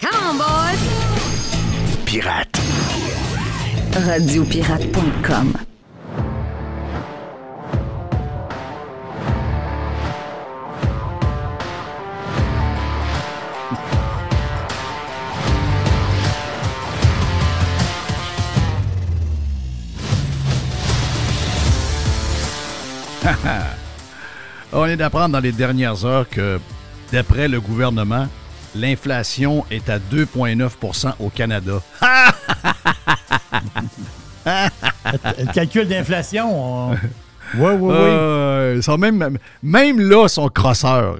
Come on, Pirate. Radiopirate.com On est d'apprendre dans les dernières heures que, d'après le gouvernement, l'inflation est à 2,9 au Canada. le calcul d'inflation. Oui, oui, oui. même, même là, son crosseurs.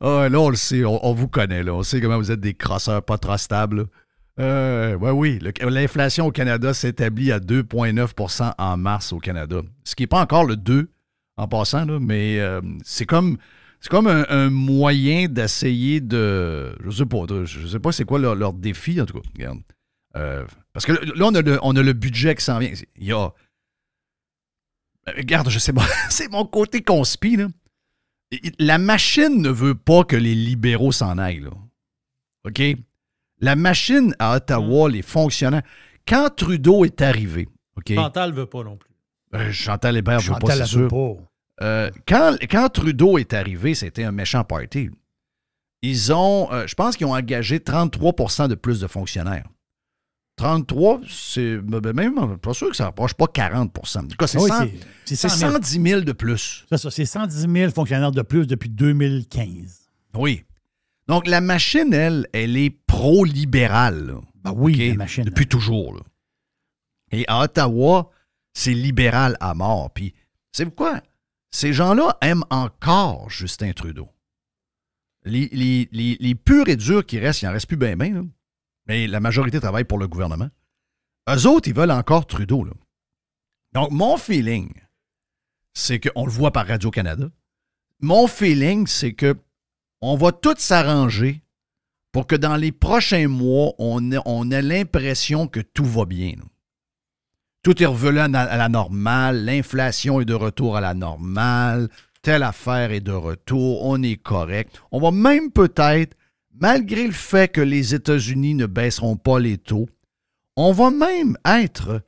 Ah, là, on le sait, on, vous connaît. Là. On sait comment vous êtes des crosseurs pas trop stables. Euh, oui, l'inflation au Canada s'établit à 2,9 en mars au Canada. Ce qui n'est pas encore le 2 en passant, mais euh, c'est comme c'est comme un, moyen d'essayer de. Je sais pas, je sais pas c'est quoi leur, défi, en tout cas. Euh, parce que là, on a le, budget qui s'en vient. Il y a. Ben, regarde, je sais pas, c'est mon côté conspi, là. La machine ne veut pas que les libéraux s'en aillent, OK? La machine à Ottawa, mm. les fonctionnaires. Quand Trudeau est arrivé, OK? ne veut pas non plus. Euh, Chantal Hébert veut pas, sûr. Veut pas. Euh, quand, Trudeau est arrivé, c'était un méchant party. Ils ont, euh, je pense qu'ils ont engagé 33 de plus de fonctionnaires. 33, c'est ben, ben, même euh, pas sûr que ça rapproche pas 40 En tout cas, c'est 110 ah 000 de plus. C'est ça, c'est 110 000 fonctionnaires de plus depuis 2015. Oui. Donc, la machine, elle, elle est pro-libérale. Ben oui, la machine. Depuis toujours. Et à Ottawa, c'est libéral à mort. Puis, c'est pourquoi? Ces gens-là aiment encore Justin Trudeau. Les, purs et durs qui restent, il en reste plus bien, bien, mais la majorité travaille pour le gouvernement. Eux autres, ils veulent encore Trudeau. Donc, mon feeling, c'est qu'on le voit par Radio-Canada. Mon feeling, c'est que on va tout s'arranger pour que dans les prochains mois, on ait, on l'impression que tout va bien tout est revenu à, la normale, l'inflation est de retour à la normale, telle affaire est de retour, on est correct. On va même peut-être, malgré le fait que les États-Unis ne baisseront pas les taux, on va même être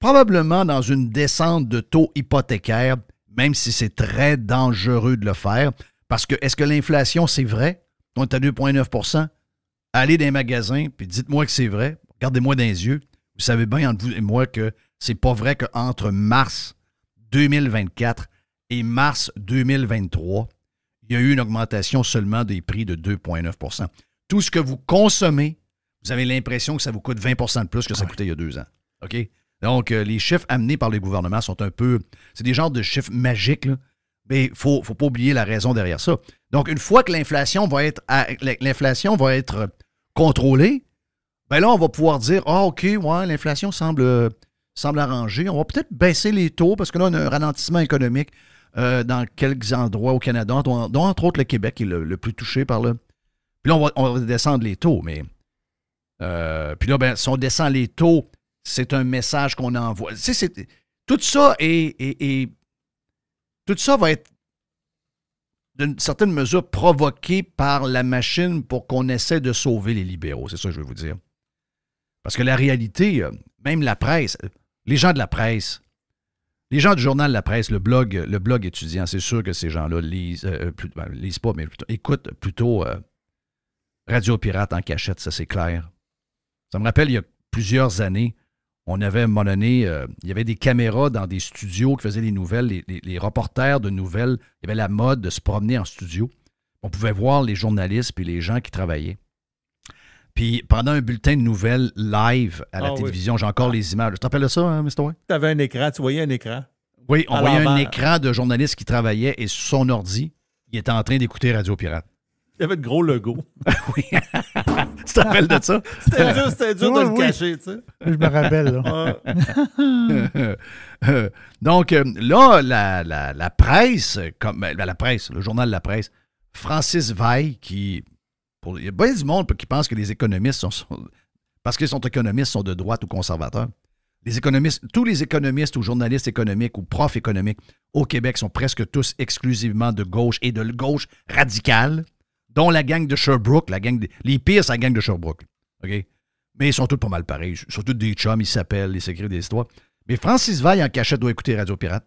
probablement dans une descente de taux hypothécaires, même si c'est très dangereux de le faire, parce que est-ce que l'inflation, c'est vrai? On est à 2,9 Allez dans les magasins, puis dites-moi que c'est vrai. gardez moi dans les yeux. Vous savez bien, entre vous et moi, que c'est pas vrai qu'entre mars 2024 et mars 2023, il y a eu une augmentation seulement des prix de 2,9 Tout ce que vous consommez, vous avez l'impression que ça vous coûte 20 de plus que ça coûtait il y a deux ans. OK? Donc, euh, les chiffres amenés par les gouvernements sont un peu. C'est des genres de chiffres magiques, Mais il faut, faut pas oublier la raison derrière ça. Donc, une fois que l'inflation va être l'inflation va être contrôlée, ben là, on va pouvoir dire Ah, OK, ouais, l'inflation semble euh, semble arrangé. On va peut-être baisser les taux parce que là, on a un ralentissement économique euh, dans quelques endroits au Canada, dont, entre autres le Québec qui est le, plus touché par le. Puis là, on va, descendre les taux, mais. Euh, puis là, ben, si on descend les taux, c'est un message qu'on envoie. tout ça est, Tout ça va être d'une certaine mesure provoqué par la machine pour qu'on essaie de sauver les libéraux. C'est ça que je veux vous dire. Parce que la réalité, euh, même la presse, les gens de la presse, les gens du journal de La Presse, le blog, le blog étudiant, c'est sûr que ces gens-là lisent, euh, euh, plus, ben, lisent pas, mais écoutent plutôt euh, Radio Pirate en cachette, ça c'est clair. Ça me rappelle, il y a plusieurs années, on avait, à un moment donné, il y avait des caméras dans des studios qui faisaient les nouvelles, les, les, reporters de nouvelles, il y avait la mode de se promener en studio. On pouvait voir les journalistes et les gens qui travaillaient. Puis pendant un bulletin de nouvelles live à la ah télévision, j'ai encore ah. les images. Tu te rappelles de ça, hein, Mr. Tu avais un écran, tu voyais un écran. Oui, on voyait un écran de journaliste qui travaillait et sur son ordi, il était en train d'écouter Radio Pirate. Il y avait de gros logos. oui. tu te rappelles de ça? C'était dur, c'était dur de le cacher, tu sais. Je me rappelle, là. Euh, donc, euh, là, la, la, la presse, comme, ben, la presse, le journal de La Presse, Francis Veil, qui il y a bien du monde qui pense que les économistes sont, parce qu'ils sont économistes, sont de droite ou conservateurs. Les économistes, tous les économistes ou journalistes économiques ou profs économiques au Québec sont presque tous exclusivement de gauche et de gauche radicale, dont la gang de Sherbrooke, la gang les pires, c'est la gang de Sherbrooke. OK? Mais ils sont tous pas mal pareils. Ils sont tous des chums, ils s'appellent, ils s'écrivent des histoires. Mais Francis Vaille en cachette doit écouter Radio Pirate.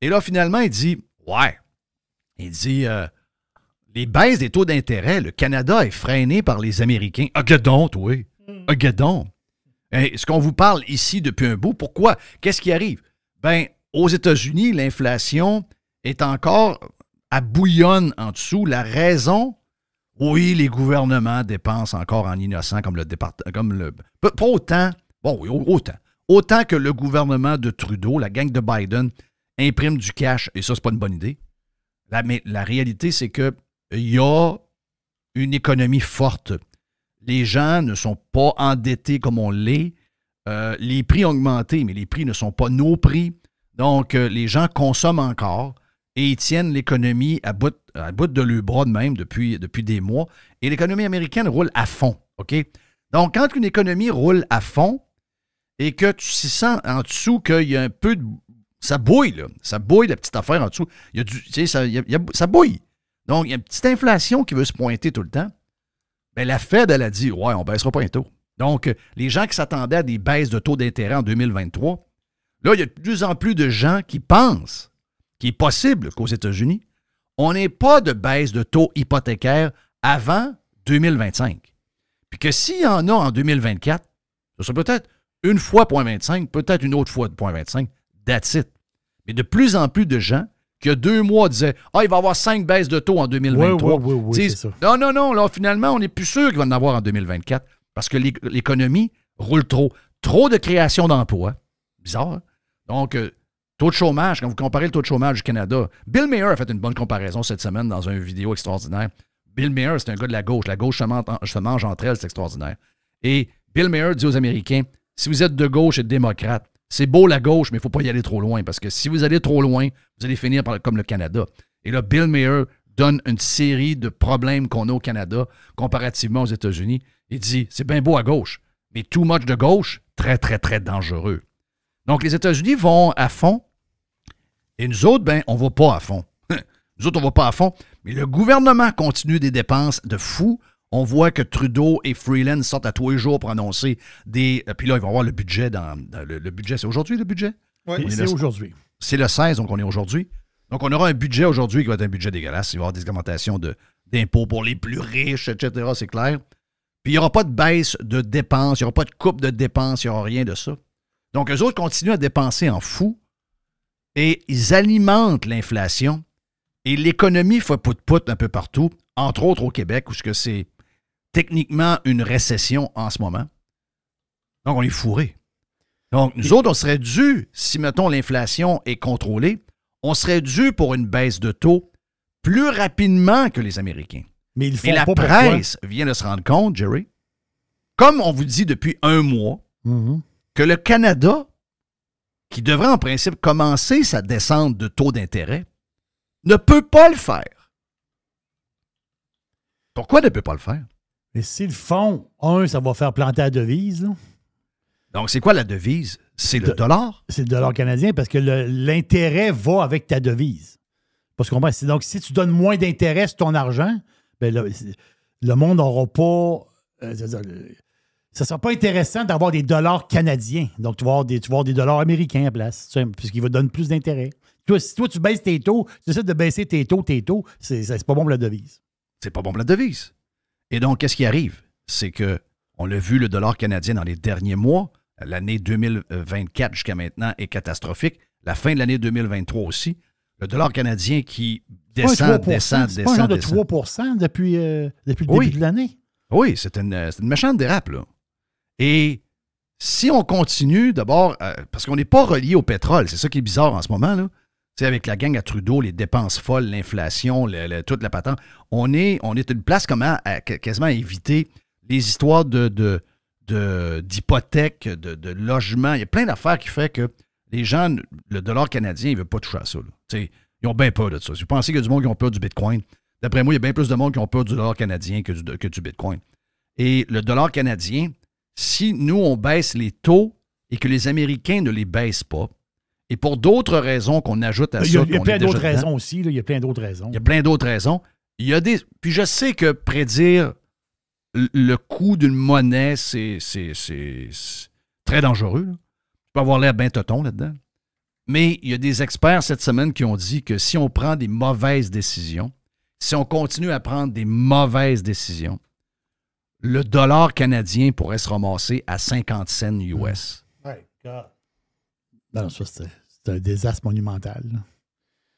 Et là, finalement, il dit Ouais. Il dit euh, les baisses des taux d'intérêt, le Canada est freiné par les Américains. Ah, oui. Ah, Est ce qu'on vous parle ici depuis un bout, pourquoi? Qu'est-ce qui arrive? Ben, aux États-Unis, l'inflation est encore à bouillonne en dessous. La raison, oui, les gouvernements dépensent encore en innocent comme le département. Comme le, pas autant, bon, autant. Autant que le gouvernement de Trudeau, la gang de Biden, imprime du cash, et ça, c'est pas une bonne idée. mais la réalité, c'est que il y a une économie forte. Les gens ne sont pas endettés comme on l'est. Euh, les prix ont augmenté, mais les prix ne sont pas nos prix. Donc, euh, les gens consomment encore et ils tiennent l'économie à bout, à bout de le bras de même depuis, depuis des mois. Et l'économie américaine roule à fond. OK? Donc, quand une économie roule à fond et que tu s'y sens en dessous qu'il y a un peu de. Ça bouille, là. Ça bouille, la petite affaire en dessous. sais, ça bouille. Donc, il y a une petite inflation qui veut se pointer tout le temps. Mais la Fed, elle a dit Ouais, on ne baissera pas un taux. Donc, les gens qui s'attendaient à des baisses de taux d'intérêt en 2023, là, il y a de plus en plus de gens qui pensent qu'il est possible qu'aux États-Unis, on n'ait pas de baisse de taux hypothécaire avant 2025. Puis que s'il y en a en 2024, ce sera peut-être une fois 0.25, peut-être une autre fois 0.25, that's it. Mais de plus en plus de gens il y a deux mois, disait, Ah, il va y avoir cinq baisses de taux en 2023. Oui, oui, oui, Non, non, non, là, finalement, on n'est plus sûr qu'il va en avoir en 2024 parce que l'économie roule trop. Trop de création d'emplois. Bizarre. Hein? Donc, euh, taux de chômage, quand vous comparez le taux de chômage du Canada, Bill Mayer a fait une bonne comparaison cette semaine dans une vidéo extraordinaire. Bill Mayer, c'est un gars de la gauche. La gauche se mange entre elles, c'est extraordinaire. Et Bill Mayer dit aux Américains si vous êtes de gauche et démocrate, c'est beau la gauche, mais il ne faut pas y aller trop loin parce que si vous allez trop loin, vous allez finir par, comme le Canada. Et là, Bill Mayer donne une série de problèmes qu'on a au Canada comparativement aux États-Unis. Il dit c'est bien beau à gauche, mais too much de gauche, très, très, très dangereux. Donc, les États-Unis vont à fond et nous autres, ben, on ne va pas à fond. nous autres, on ne va pas à fond, mais le gouvernement continue des dépenses de fou on voit que Trudeau et Freeland sortent à tous les jours pour annoncer des. Euh, puis là, ils vont avoir le budget dans. le, budget, c'est aujourd'hui le budget? Oui, c'est aujourd'hui. C'est le 16, donc on est aujourd'hui. Donc on aura un budget aujourd'hui qui va être un budget dégueulasse. Il va y avoir des augmentations d'impôts pour les plus riches, etc. C'est clair. Puis il n'y aura pas de baisse de dépenses, il n'y aura pas de coupe de dépenses, il n'y aura rien de ça. Donc eux autres continuent à dépenser en fou et ils alimentent l'inflation et l'économie fait pout-pout un peu partout, entre autres au Québec, où c'est techniquement une récession en ce moment. Donc, on est fourré. Donc, nous autres, on serait dû, si, mettons, l'inflation est contrôlée, on serait dû pour une baisse de taux plus rapidement que les Américains. Mais il faut Et la presse vient de se rendre compte, Jerry, comme on vous dit depuis un mois, mhm. que le Canada, qui devrait en principe commencer sa descente de taux d'intérêt, ne peut pas le faire. Pourquoi ne peut pas le faire? Mais s'ils font, un, ça va faire planter la devise. Donc, c'est quoi la devise? C'est le dollar? C'est le dollar canadien parce que l'intérêt va avec ta devise. Parce qu'on Donc, si tu donnes moins d'intérêt sur ton argent, ben le, monde n'aura pas. Euh, ça ne sera pas intéressant d'avoir des dollars canadiens. Donc, tu vas avoir des, tu des dollars américains à place, puisqu'ils vont donner plus d'intérêt. Toi, si toi, tu baisses tes taux, tu essaies de baisser tes taux, tes taux, c'est pas bon pour la devise. C'est pas bon pour la devise. Et donc, qu'est-ce qui arrive? C'est que, on l'a vu, le dollar canadien dans les derniers mois, l'année 2024 jusqu'à maintenant est catastrophique. La fin de l'année 2023 aussi. Le dollar canadien qui descend, descend, descend. de 3 euh, depuis, le début de l'année. Oui, c'est une, une, méchante dérape. Là. Et si on continue, d'abord, euh, parce qu'on n'est pas relié au pétrole, c'est ça qui est bizarre en ce moment, là avec la gang à Trudeau, les dépenses folles, l'inflation, toute la patente, on est, on est une place comment quasiment à éviter les histoires d'hypothèques, de, logements. Il y a plein d'affaires qui fait que les gens, le dollar canadien, il ne veut pas toucher à ça. Ils ont bien peur de ça. Si vous pensez qu'il y a du monde qui ont peur du Bitcoin, d'après moi, il y a bien plus de monde qui ont peur du dollar canadien que que du Bitcoin. Et le dollar canadien, si nous, on baisse les taux et que les Américains ne les baissent pas, et pour d'autres raisons qu'on ajoute à ça. Il y a plein d'autres raisons aussi. il y a plein d'autres raisons. Il y a plein d'autres raisons. des. Puis je sais que prédire le, coût d'une monnaie, c'est très dangereux. Tu peux avoir l'air bien toton là-dedans. Mais il y a des experts cette semaine qui ont dit que si on prend des mauvaises décisions, si on continue à prendre des mauvaises décisions, le dollar canadien pourrait se ramasser à 50 cents US. My God c'est un désastre monumental. Ah,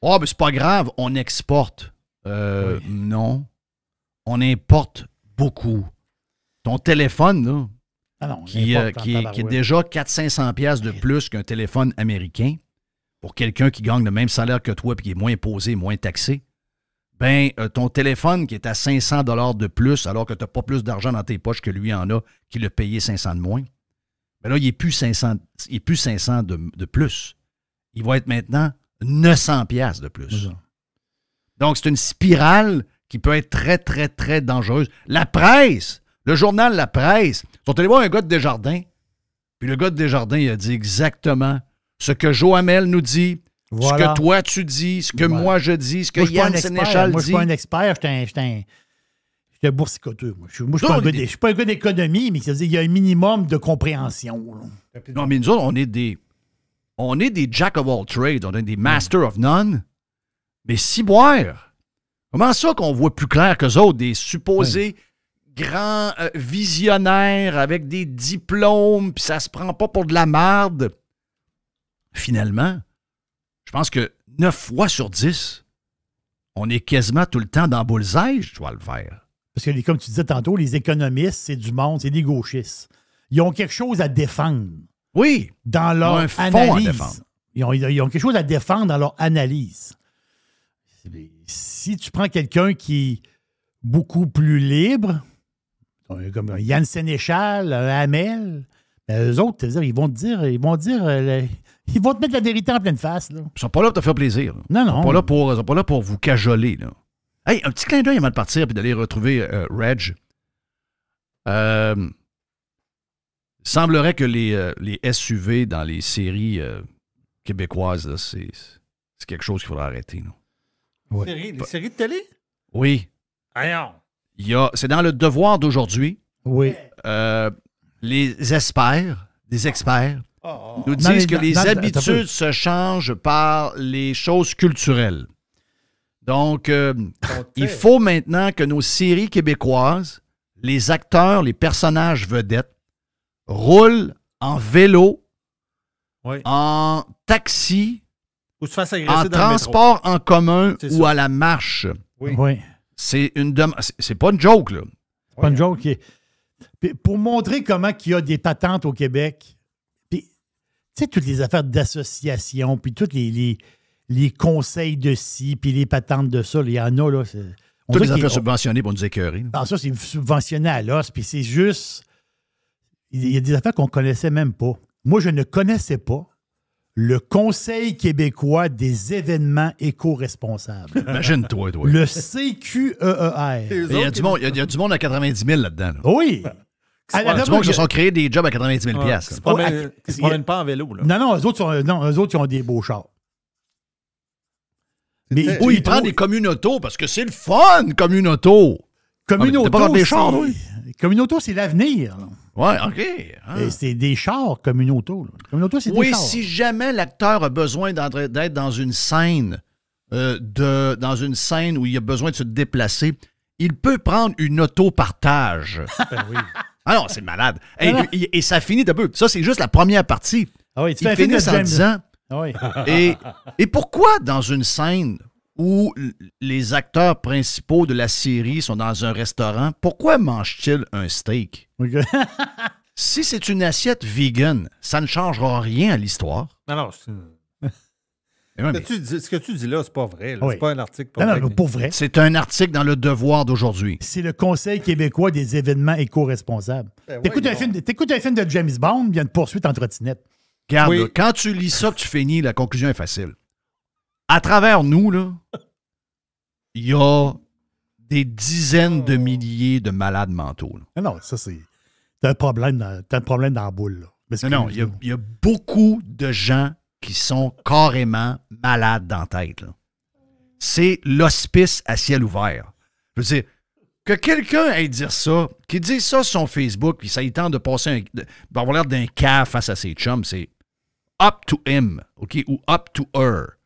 Oh, c'est pas grave, on exporte. Euh, non. On importe beaucoup. Ton téléphone, ah euh, qui, est, déjà 400-500$ de plus qu'un téléphone américain pour quelqu'un qui gagne le même salaire que toi et qui est moins imposé, moins taxé. Ben, euh, ton téléphone qui est à 500$ de plus alors que tu n'as pas plus d'argent dans tes poches que lui en a, qui l'a payé 500$ de moins. Mais ben là, il n'est plus 500, plus 500 de, plus. Il va être maintenant 900 pièces de plus. Donc, c'est une spirale qui peut être très, très, très dangereuse. La presse, le journal La Presse, ils sont allés voir un gars de Desjardins. Puis le gars de Desjardins, il a dit exactement ce que Joamel nous dit, ce que toi tu dis, ce que moi je dis, ce que Yann Sénéchal dit. Moi, je suis pas un expert, je suis J'étais boursicoteux. Moi, je ne suis, pas un gars d'économie, mais il y a un minimum de compréhension. Non, mais nous autres, on est des. On est des jack of all trades, on est des master of none. Mais si boire, comment ça qu'on voit plus clair que autres, des supposés grands euh, visionnaires avec des diplômes, puis ça se prend pas pour de la merde. Finalement, je pense que 9 fois sur 10, on est quasiment tout le temps dans bullseye, je dois le faire. Parce que, comme tu disais tantôt, les économistes, c'est du monde, c'est des gauchistes. Ils ont quelque chose à défendre. Oui. Dans leur un analyse. Ils ont, ils ont, quelque chose à défendre dans leur analyse. Si tu prends quelqu'un qui est beaucoup plus libre, comme Yann Sénéchal, Hamel, les ben, eux autres, ils vont te dire, ils vont te dire, euh, ils vont te mettre la vérité en pleine face. Là. Ils sont pas là pour te faire plaisir. Non, non. Ils ne sont, pas là pour vous cajoler. Là. Hey, un petit clin d'œil avant de partir et d'aller retrouver euh, Reg. Euh, semblerait que les, euh, SUV dans les séries euh, québécoises, c'est quelque chose qu'il faudrait arrêter. Non? Les, séries, séries de télé? Oui. a, C'est dans le devoir d'aujourd'hui. Oui. les experts, des experts, oh, oh, oh. nous disent que les habitudes se changent par les choses culturelles. Donc, euh, il faut maintenant que nos séries québécoises, les acteurs, les personnages vedettes, roulent en vélo, en taxi, en transport en commun ou à la marche. Oui. C'est une C'est pas une joke, là. C'est pas une joke. pour montrer comment il y a des patentes au Québec, puis, tu sais, toutes les affaires d'association, puis toutes les les conseils de ci, puis les patentes de ça. Il y en a, là. On Toutes les affaires subventionnées pour nous écœurer. Ah, ça, c'est subventionné à l'os, puis c'est juste. Il y a des affaires qu'on ne connaissait même pas. Moi, je ne connaissais pas le Conseil québécois des événements éco-responsables. Imagine-toi, toi. Le CQEER. Il y, a du monde, il y a du monde à 90 000 là-dedans. Oui. Ah, y a ah, du monde qui se sont créés des jobs à 90 000 piastres. Ils ne se promènent oh, pas en vélo. Là. Non, non, les autres, non, eux autres, ils ont des beaux chars. Ou il, prend des communautos parce que c'est le fun, communauto. Ah, communauto. c'est l'avenir. Oui, OK. Hein. C'est des chars communautaux. c'est des oui, chars. Oui, si jamais l'acteur a besoin d'être dans une scène euh, de, dans une scène où il a besoin de se déplacer, il peut prendre une auto-partage. Ben ah non, c'est malade. Et, ça finit un peu. Ça, c'est juste la première partie. Ah oui, tu il en disant ah et, pourquoi dans une scène où les acteurs principaux de la série sont dans un restaurant, pourquoi mangent-ils un steak? si c'est une assiette vegan, ça ne changera rien à l'histoire. Ce que tu dis là, c'est pas vrai. Ah c'est pas un article pour, vrai. C'est un article dans le devoir d'aujourd'hui. C'est le Conseil québécois des événements éco-responsables. Ben t'écoutes un, film de James Bond, il y a une poursuite en trottinette quand tu lis ça, tu finis, la conclusion est facile. À travers nous, là, il y a des dizaines de milliers de malades mentaux. Non, ça, c'est. un problème dans, problème dans la boule. non, il y, a beaucoup de gens qui sont carrément malades dans la tête. C'est l'hospice à ciel ouvert. Je veux dire, que quelqu'un aille dire ça, qu'il dise ça sur son Facebook, puis ça y tente de passer un, va l'air d'un cas face à ses chums, c'est up to him, OK, ou up to her.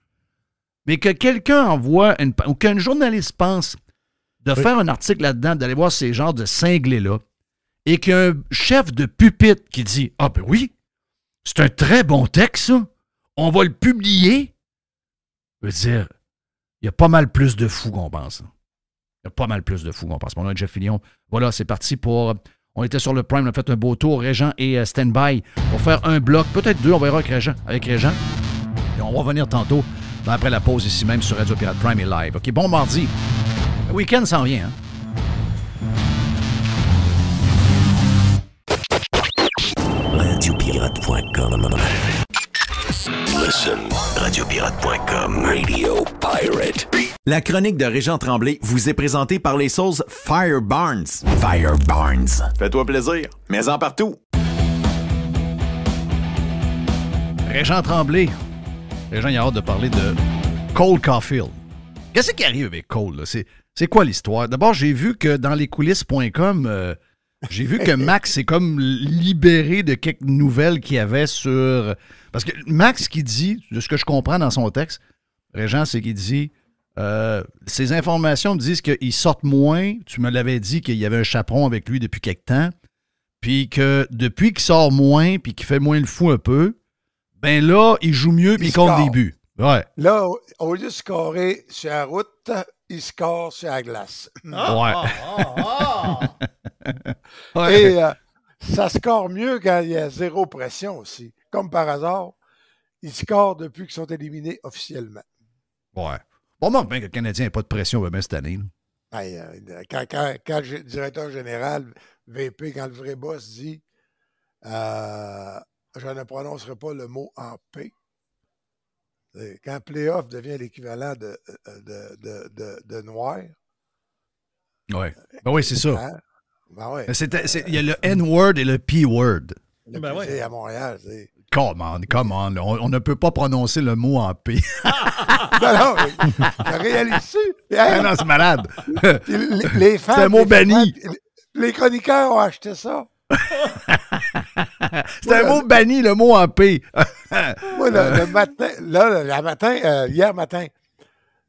Mais que quelqu'un envoie, une, ou qu'un journaliste pense de faire un article là-dedans, d'aller voir ces genres de cinglés-là, et qu'un chef de pupitre qui dit Ah, ben oui, c'est un très bon texte, on va le publier. Je veux dire, il y a pas mal plus de fous qu'on pense. Hein. Il y a pas mal plus de fous qu'on pense. Mon nom Jeff Voilà, c'est parti pour on était sur le prime, on a fait un beau tour, Régent et euh, Standby, pour faire un bloc, peut-être deux, on verra avec Régent. Avec Régent. Et on va revenir tantôt, ben, après la pause, ici même sur Radio Pirate Prime et live. OK, bon mardi. Le week-end s'en vient, hein? radiopirate.com Radio Pirate. La chronique de Régent Tremblay vous est présentée par les sauces Fire Barnes. Fire Barnes. Fais-toi plaisir, mets-en partout. Régent Tremblay. Régent, il a hâte de parler de Cole Caulfield. Qu'est-ce qui arrive avec Cole? C'est quoi l'histoire? D'abord, j'ai vu que dans les coulisses.com j'ai vu que Max s'est comme libéré de quelques nouvelles qu'il y avait sur. Parce que Max, qui dit, de ce que je comprends dans son texte, Régent, c'est qu'il dit euh, ces informations me disent qu'il sort moins. Tu me l'avais dit qu'il y avait un chaperon avec lui depuis quelque temps. Puis que depuis qu'il sort moins, puis qu'il fait moins le fou un peu, ben là, il joue mieux, puis il, compte des buts. Ouais. Là, au lieu de scorer sur la route, il score sur la glace. Ah, ouais. Ah, ah, Et euh, ça score mieux quand il y a zéro pression aussi. Comme par hasard, ils scorent depuis qu'ils sont éliminés officiellement. Ouais. On remarque bien que le Canadien n'a pas de pression même cette année. Ben, euh, quand, le directeur général, VP, quand le vrai boss dit euh, je ne prononcerai pas le mot en P. Quand playoff devient l'équivalent de de, noir. Ouais. Ben oui, c'est ça. Hein? Ben ouais. Il y a le N-word et le P-word. Ben c'est à Montréal, c'est... Come on, on. ne peut pas prononcer le mot en P. non, non, je réalise hein? Ah non c'est malade. C'est un mot banni. les chroniqueurs ont acheté ça. c'est un mot banni, le mot en P. moi, le, matin, là, euh, hier matin,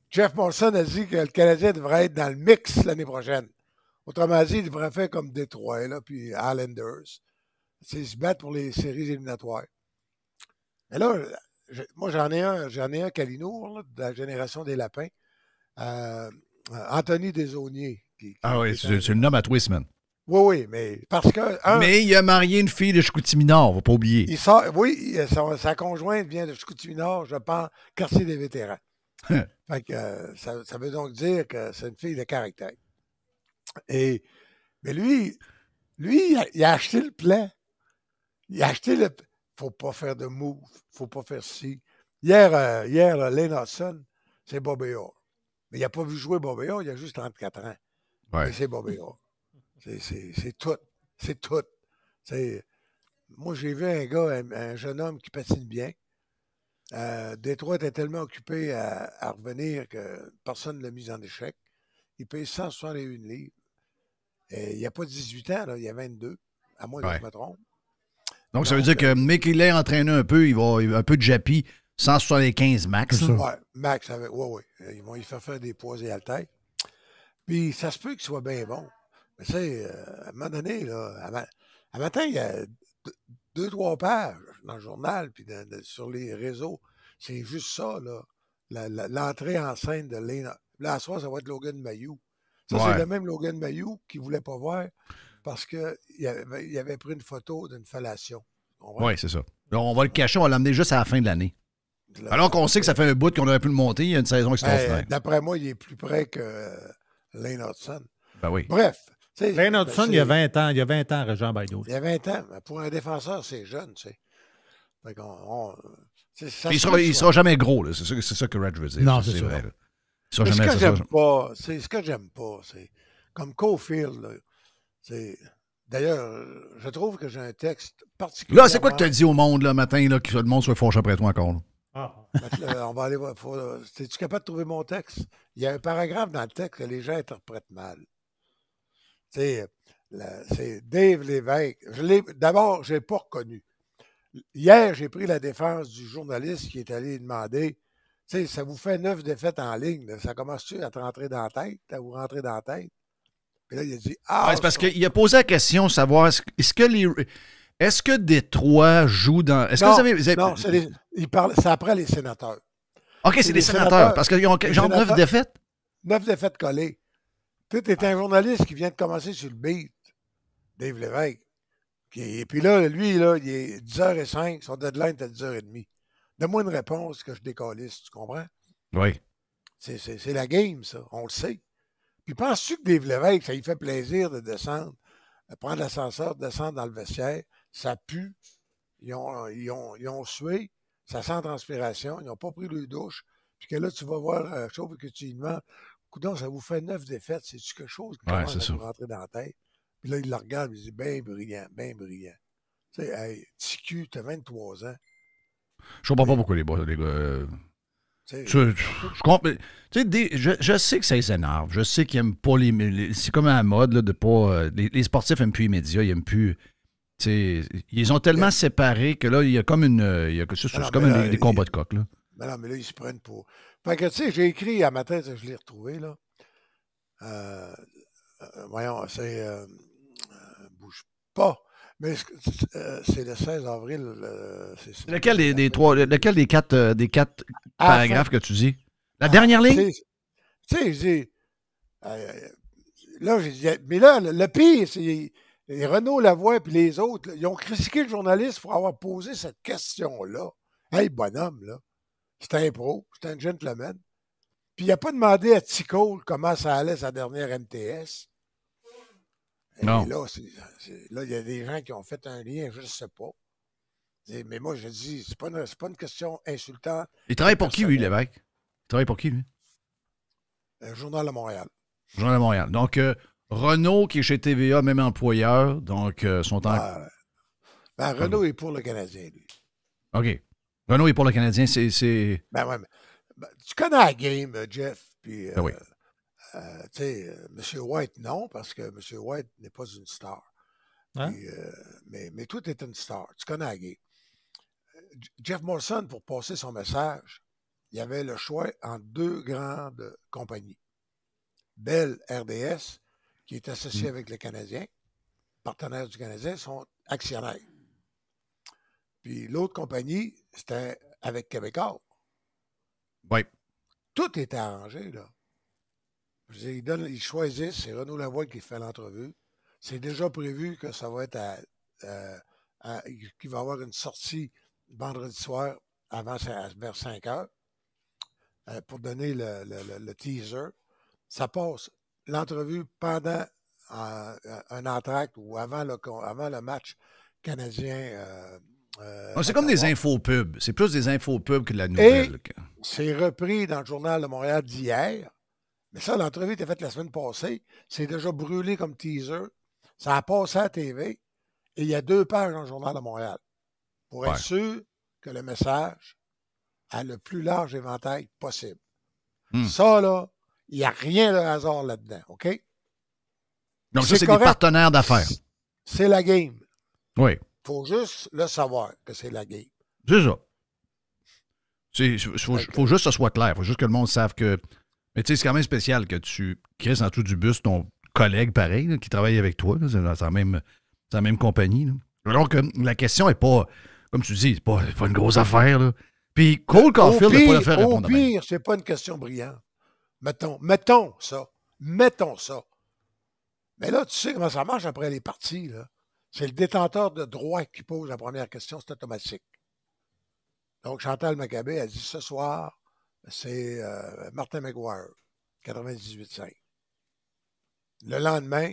Jeff Molson a dit que le Canadien devrait être dans le mix l'année prochaine. Autrement dit, il devraient faire comme Detroit là, puis Islanders. C'est se battre pour les séries éliminatoires. Mais là, moi, j'en ai un, j'en ai un Calinour, de la génération des Lapins. Euh, euh, Anthony Desaunier. ah oui, c'est le nom à Twistman. Oui, oui, mais parce que. mais il a marié une fille de Chicoutimi-Nord, on va pas oublier. Il oui, sa conjointe vient de Chicoutimi-Nord, je pense, quartier des vétérans. fait euh, ça, veut donc dire que c'est une fille de caractère. Et, mais lui, lui, il a, acheté le plan. Il a acheté le. Faut pas faire de move, faut pas faire ci. Hier, euh, hier Lane c'est Bobby Mais il n'a pas vu jouer Bobby il a juste 34 ans. Ouais. c'est Bobby C'est tout. C'est tout. Moi, j'ai vu un gars, un, jeune homme qui patine bien. Euh, Détroit était tellement occupé à, revenir que personne ne l'a mis en échec. Il paye 161 livres. Euh, il n'y a pas 18 ans, là, il y a 22, à moins que je me trompe. Donc, ça veut dire que, euh, Mick qu'il est entraîné un peu, il va un peu de jappie, 175 max. Oui, max, oui, oui. Euh, ils vont lui faire faire des poids et tête. Puis, ça se peut qu'il soit bien bon. Mais, tu sais, à un moment donné, là, à, matin, il y a deux, trois pages dans le journal, puis sur les réseaux. C'est juste ça, là. L'entrée en scène de Léna. Là, à soir, ça va être Logan Mayou. Ça, c'est le même Logan Mayou qui ne voulait pas voir parce qu'il avait, il avait pris une photo d'une fellation. Oui, c'est ça. on va le cacher, on va l'amener juste à la fin de l'année. Alors qu'on sait que ça fait un bout qu'on aurait pu le monter, il y a une saison eh, extraordinaire. D'après moi, il est plus près que euh, Lane Hudson. Ben oui. Bref. Lane ben, Hudson, il y a 20 ans, il y a 20 ans, Regan Bayou. Il y a 20 ans. Pour un défenseur, c'est jeune, tu sais. Fait il ne sera, jamais gros, c'est ça, que Reg veut Non, c'est vrai ce que j'aime pas, c'est ce que j'aime pas, c'est comme Cofield, c'est D'ailleurs, je trouve que j'ai un texte particulier. Là, c'est quoi que tu as dit au monde le matin là, que le monde soit fauché après toi encore? Ah. on va aller voir. es tu capable de trouver mon texte? Il y a un paragraphe dans le texte que les gens interprètent mal. C'est Dave Lévesque. D'abord, je ne l'ai pas reconnu. Hier, j'ai pris la défense du journaliste qui est allé demander sais, ça vous fait neuf défaites en ligne. Ça commence-tu à te rentrer dans la tête, à vous rentrer dans la tête? Puis là, il a dit Ah! c'est parce qu'il a posé la question savoir est-ce que les. Est-ce que Détroit joue dans. Est-ce que vous avez. Non, les... il c'est après les sénateurs. OK, c'est les, sénateurs, parce qu'ils ont genre neuf défaites. Neuf défaites collées. Tu sais, un journaliste qui vient de commencer sur le beat, Dave Lévesque. Et puis là, lui, là, il est 10h05, son deadline est à 10h30. Donne-moi une réponse que je décalisse, tu comprends? Oui. C'est la game, ça. On le sait. Puis penses-tu que Dave Lévesque, ça lui fait plaisir de descendre, prendre l'ascenseur, de descendre dans le vestiaire? Ça pue. Ils ont, sué. Ça sent transpiration. Ils n'ont pas pris le douche. Puis que là, tu vas voir un euh, chose que tu lui demandes. Coudon, ça vous fait neuf défaites. C'est-tu quelque chose qui va vous rentrer dans la tête? Puis là, il le regarde et il dit, bien brillant, bien brillant. Tu sais, hey, tu as 23 ans. Je comprends pas pourquoi les, les gars. tu, je, je, sais que ça les énerve. Je sais qu'ils aiment pas les. c'est comme un la mode là, de pas. Euh, les, sportifs aiment plus les médias, ils aiment plus. Ils ont tellement séparé que là, il y a comme une. Il y a, c'est comme des combats de coq. Là. Mais non, mais là, ils se prennent pour. Fait que, tu sais, j'ai écrit à ma tête, je l'ai retrouvé, là. Euh, euh, voyons, c'est. bouge pas. Mais euh, c'est le 16 avril. lequel, des, trois, lequel des quatre, euh, des quatre ah, paragraphes que tu dis? La dernière ah, ligne? Tu sais, je euh, là, Mais là, le, pire, c'est. Renaud Lavoie et les autres, ils ont critiqué le journaliste pour avoir posé cette question-là. Hey, bonhomme, là. C'était un pro, c'est un gentleman. Puis il n'a pas demandé à Tico comment ça allait sa dernière MTS. Non. là, il y a des gens qui ont fait un lien, je ne sais pas. mais moi, je dis, c'est pas, pas une question insultante. Il travaille pour qui, lui, l'évêque? Il travaille pour qui, lui? Le euh, Journal de Montréal. Le Journal de Montréal. Donc, euh, Renault, qui est chez TVA, même employeur, donc euh, son temps. Ah, ben, Renault est pour le Canadien, lui. OK. Renault est pour le Canadien, c'est. Ben, ouais, ben, tu connais la game, Jeff, puis. Ben euh, tu sais, euh, M. White, non, parce que M. White n'est pas une star. Hein? Euh, mais, tout est une star. Tu connais la Jeff Morrison, pour passer son message, il y avait le choix en deux grandes compagnies. Bell RDS, qui est associé mm. avec les Canadiens, partenaires du Canadien, sont actionnaires. Puis l'autre compagnie, c'était avec Québécois. Oui. Tout était arrangé, là. Ils, choisissent, c'est Renaud Lavoie qui fait l'entrevue. C'est déjà prévu que ça va être à, qu'il va y avoir une sortie vendredi soir avant, vers 5 heures euh, pour donner le, teaser. Ça passe l'entrevue pendant un, euh, euh, un entracte ou avant le, match canadien. Ah, c'est comme des infos pubs. C'est plus des infos pubs que de la nouvelle. C'est repris dans le journal de Montréal d'hier. Mais ça, l'entrevue était faite la semaine passée. C'est déjà brûlé comme teaser. Ça a passé à la TV. Et il y a deux pages dans le Journal de Montréal. Pour être sûr que le message a le plus large éventail possible. Hmm. Ça, là, il n'y a rien de hasard là-dedans, OK? Donc, ça, c'est des partenaires d'affaires. C'est la game. Oui. Il faut juste le savoir que c'est la game. C'est ça. Il faut, faut, juste que ce soit clair. Il faut juste que le monde sache que mais tu sais, c'est quand même spécial que tu crées en tout du bus ton collègue pareil, qui travaille avec toi, c'est dans, la même, même compagnie. Là. Alors la question est pas, comme tu dis, c'est pas, une grosse affaire. Puis Cole Caulfield n'a pas faire répondre. Au pire, c'est pas une question brillante. Mettons, mettons ça. Mettons ça. Mais là, tu sais comment ça marche après les parties. C'est le détenteur de droit qui pose la première question, c'est automatique. Donc, Chantal Maccabé a dit ce soir, c'est euh, Martin McGuire, 98.5. Le lendemain,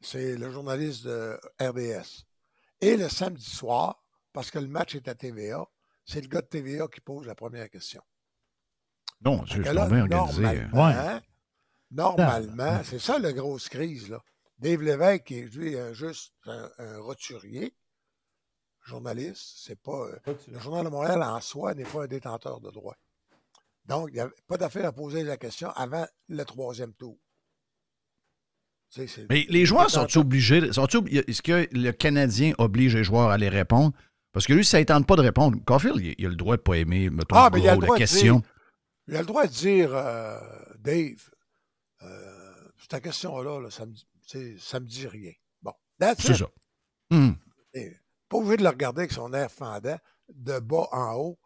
c'est le journaliste de RBS. Et le samedi soir, parce que le match est à TVA, c'est le gars de TVA qui pose la première question. Non, c'est organisé. Normalement, normalement ah, c'est ça la grosse crise. Dave Lévesque qui est juste un, roturier, journaliste, c'est pas. Euh, le Journal de Montréal en soi n'est pas un détenteur de droits. Donc, il n'y avait pas d'affaire à poser la question avant le troisième tour. Mais les joueurs sont -ils obligés. Sont Est-ce que le Canadien oblige les joueurs à les répondre? Parce que lui, ça ne pas de répondre. Caulfield, il, a le droit de ne pas aimer, mettons, ah, gros, la question. il a le droit de dire, euh, Dave, euh, ta question-là, ça ne me, dit rien. Bon, c'est ça. Hmm. pas obligé de le regarder avec son air fendant, de bas en haut,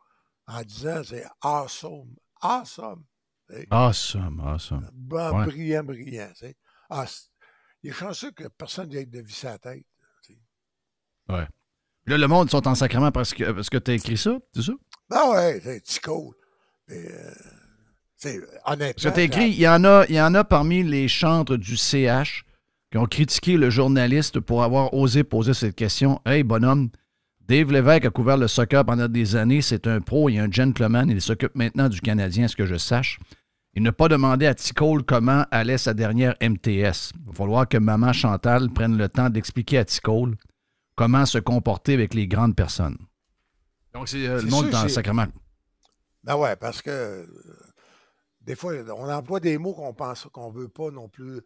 en disant, c'est awesome, awesome. Awesome, awesome. Brillant, brillant. Ah, il est chanceux que personne n'ait de vie à la tête. Ouais. Là, le monde sont en sacrement parce que, parce que tu as écrit ça, c'est ça? Ben ouais, c'est cool. Mais, euh, honnêtement. écrit, il y, en a, il y en a parmi les chantres du CH qui ont critiqué le journaliste pour avoir osé poser cette question. Hey, bonhomme, Dave Lévesque a couvert le soccer pendant des années. C'est un pro et un gentleman. Il s'occupe maintenant du Canadien, ce que je sache. Il n'a pas demandé à Ticole comment allait sa dernière MTS. Il va falloir que maman Chantal prenne le temps d'expliquer à Ticole comment se comporter avec les grandes personnes. Donc, c'est euh, le monde dans le sacrement. Ben ouais, parce que euh, des fois, on emploie des mots qu'on pense qu'on veut pas non plus.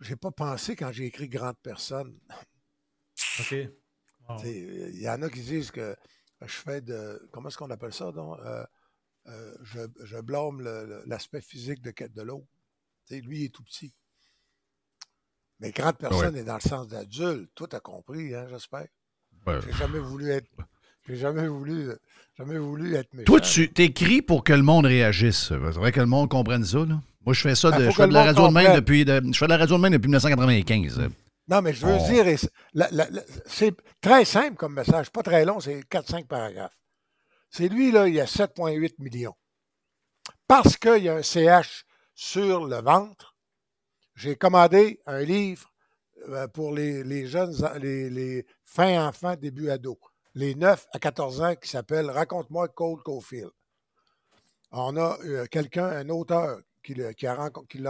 J'ai pas pensé quand j'ai écrit grande personne. OK. Il y en a qui disent que je fais de. Comment est-ce qu'on appelle ça, donc? Euh, euh, je, blâme l'aspect physique de, de l'autre. Lui, il est tout petit. Mais grande ah personne est dans le sens d'adulte. Toi, t'as compris, hein, j'espère. Ben. J'ai jamais voulu être. J'ai jamais voulu, voulu être méchant. Toi, tu t'écris pour que le monde réagisse. C'est vrai que le monde comprenne ça, là. Moi, je fais ça de, la radio de depuis, je de la radio de main depuis 1995. Non, mais je veux dire, c'est très simple comme message, pas très long, c'est 4-5 paragraphes. C'est lui, là, il a 7,8 millions. Parce qu'il y a un CH sur le ventre, j'ai commandé un livre euh, pour les, jeunes, les, fins enfants, début ados, les 9 à 14 ans, qui s'appelle Raconte-moi Cold Cofield. On a euh, quelqu'un, un auteur, qui l'a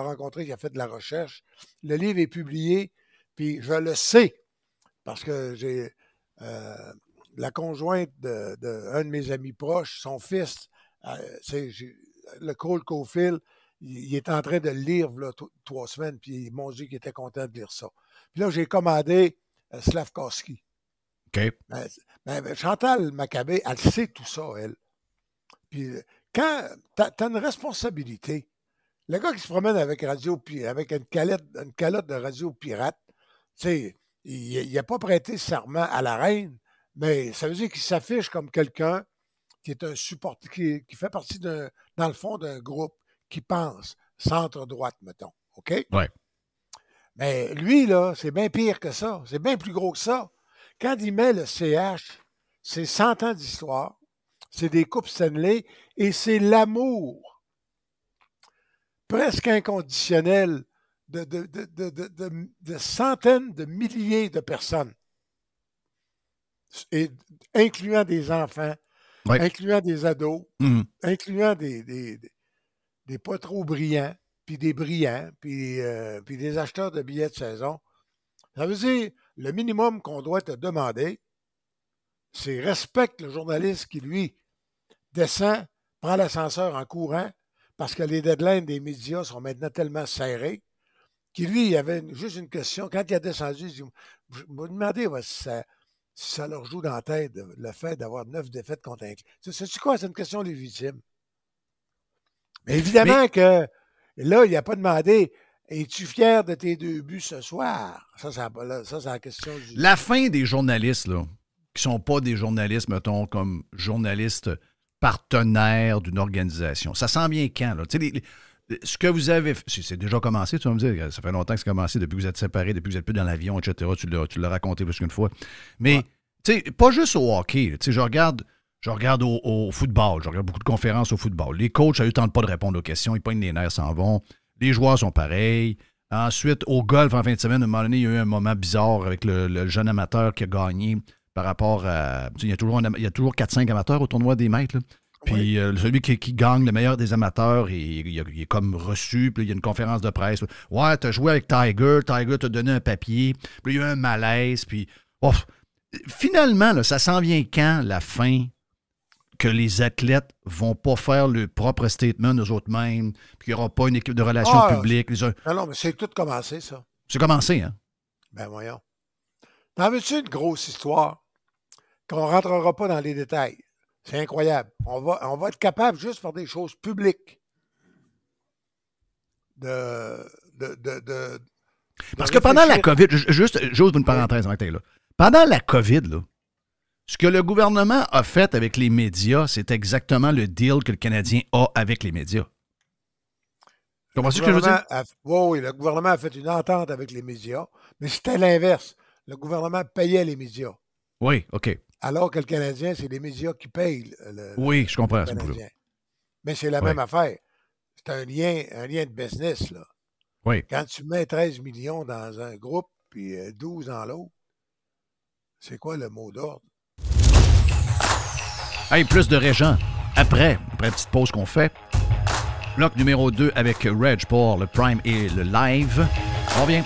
rencontré, qui a fait de la recherche. Le livre est publié puis je le sais parce que j'ai euh, la conjointe d'un de, de, mes amis proches, son fils, euh, le Cole Cofield, il, est en train de le lire trois semaines, puis mon dit qu'il était content de lire ça. Puis là, j'ai commandé euh, Slavkowski. OK. Ben, ben, ben, Chantal Maccabé, elle sait tout ça, elle. Puis quand tu as, une responsabilité, le gars qui se promène avec radio avec une une calotte de radio pirate, sais, il n'a pas prêté serment à la reine, mais ça veut dire qu'il s'affiche comme quelqu'un qui est un support, qui, fait partie d'un, dans le fond, d'un groupe qui pense centre-droite, mettons. OK? Ouais. Mais lui, là, c'est bien pire que ça. C'est bien plus gros que ça. Quand il met le CH, c'est 100 ans d'histoire, c'est des coupes Stanley et c'est l'amour presque inconditionnel de, de, centaines de milliers de personnes, et, incluant des enfants, incluant des ados, mm-hmm. incluant des, des, pas trop brillants, puis des brillants, puis, euh, puis des acheteurs de billets de saison. Ça veut dire, le minimum qu'on doit te demander, c'est respecte le journaliste qui, lui, descend, prend l'ascenseur en courant, parce que les deadlines des médias sont maintenant tellement serrés qui lui, il avait juste une question. Quand il a descendu, il dit, je me si, ça, leur joue dans la tête, le fait d'avoir neuf défaites contre un C'est quoi? C'est une question légitime. Mais évidemment que là, il n'a pas demandé Es-tu fier de tes deux buts ce soir? Ça, c'est la question. Du... La fin des journalistes, là, qui sont pas des journalistes, mettons, comme journalistes partenaires d'une organisation, ça sent bien quand, ce que vous avez fait, c'est déjà commencé, tu vas me dire, ça fait longtemps que c'est commencé, depuis que vous êtes séparés, depuis que vous n'êtes plus dans l'avion, etc. Tu l'as raconté plus qu'une fois. Mais, tu sais, pas juste au hockey. Tu sais, je regarde, je regarde au, football, je regarde beaucoup de conférences au football. Les coachs, eu ne tentent pas de répondre aux questions, ils pognent les nerfs, s'en vont. Les joueurs sont pareils. Ensuite, au golf, en fin de semaine, à un moment il y a eu un moment bizarre avec le, jeune amateur qui a gagné par rapport à. Il y a toujours, il y a toujours 4-5 amateurs au tournoi des maîtres. Puis euh, celui qui, gagne, le meilleur des amateurs, il, est comme reçu. Puis il y a une conférence de presse. Ouais, t'as joué avec Tiger. Tiger t'a donné un papier. Puis il y a eu un malaise. Puis finalement, ça s'en vient quand la fin que les athlètes vont pas faire le propre statement aux autres mêmes, puis qu'il n'y aura pas une équipe de relations ah, publiques. Non, non, mais c'est tout commencé, ça. C'est commencé, hein? Ben voyons. T'en veux-tu une grosse histoire qu'on rentrera pas dans les détails? C'est incroyable. On va, on va être capable juste de faire des choses publiques. De, Parce que pendant la COVID, juste, j'ose une parenthèse, pendant la COVID, ce que le gouvernement a fait avec les médias, c'est exactement le deal que le Canadien a avec les médias. comprends ce que je veux dire? oui, le gouvernement a fait une entente avec les médias, mais c'était l'inverse. Le gouvernement payait les médias. Oui, OK. Alors que le Canadien, c'est les médias qui payent le. Oui, je comprends. Ce Mais c'est la même affaire. C'est un lien, un lien de business, là. Oui. Quand tu mets 13 millions dans un groupe puis 12 euh, dans l'autre, c'est quoi le mot d'ordre? Hey, plus de régent. Après, après la petite pause qu'on fait, bloc numéro 2 avec Reg pour le Prime et le Live. On revient.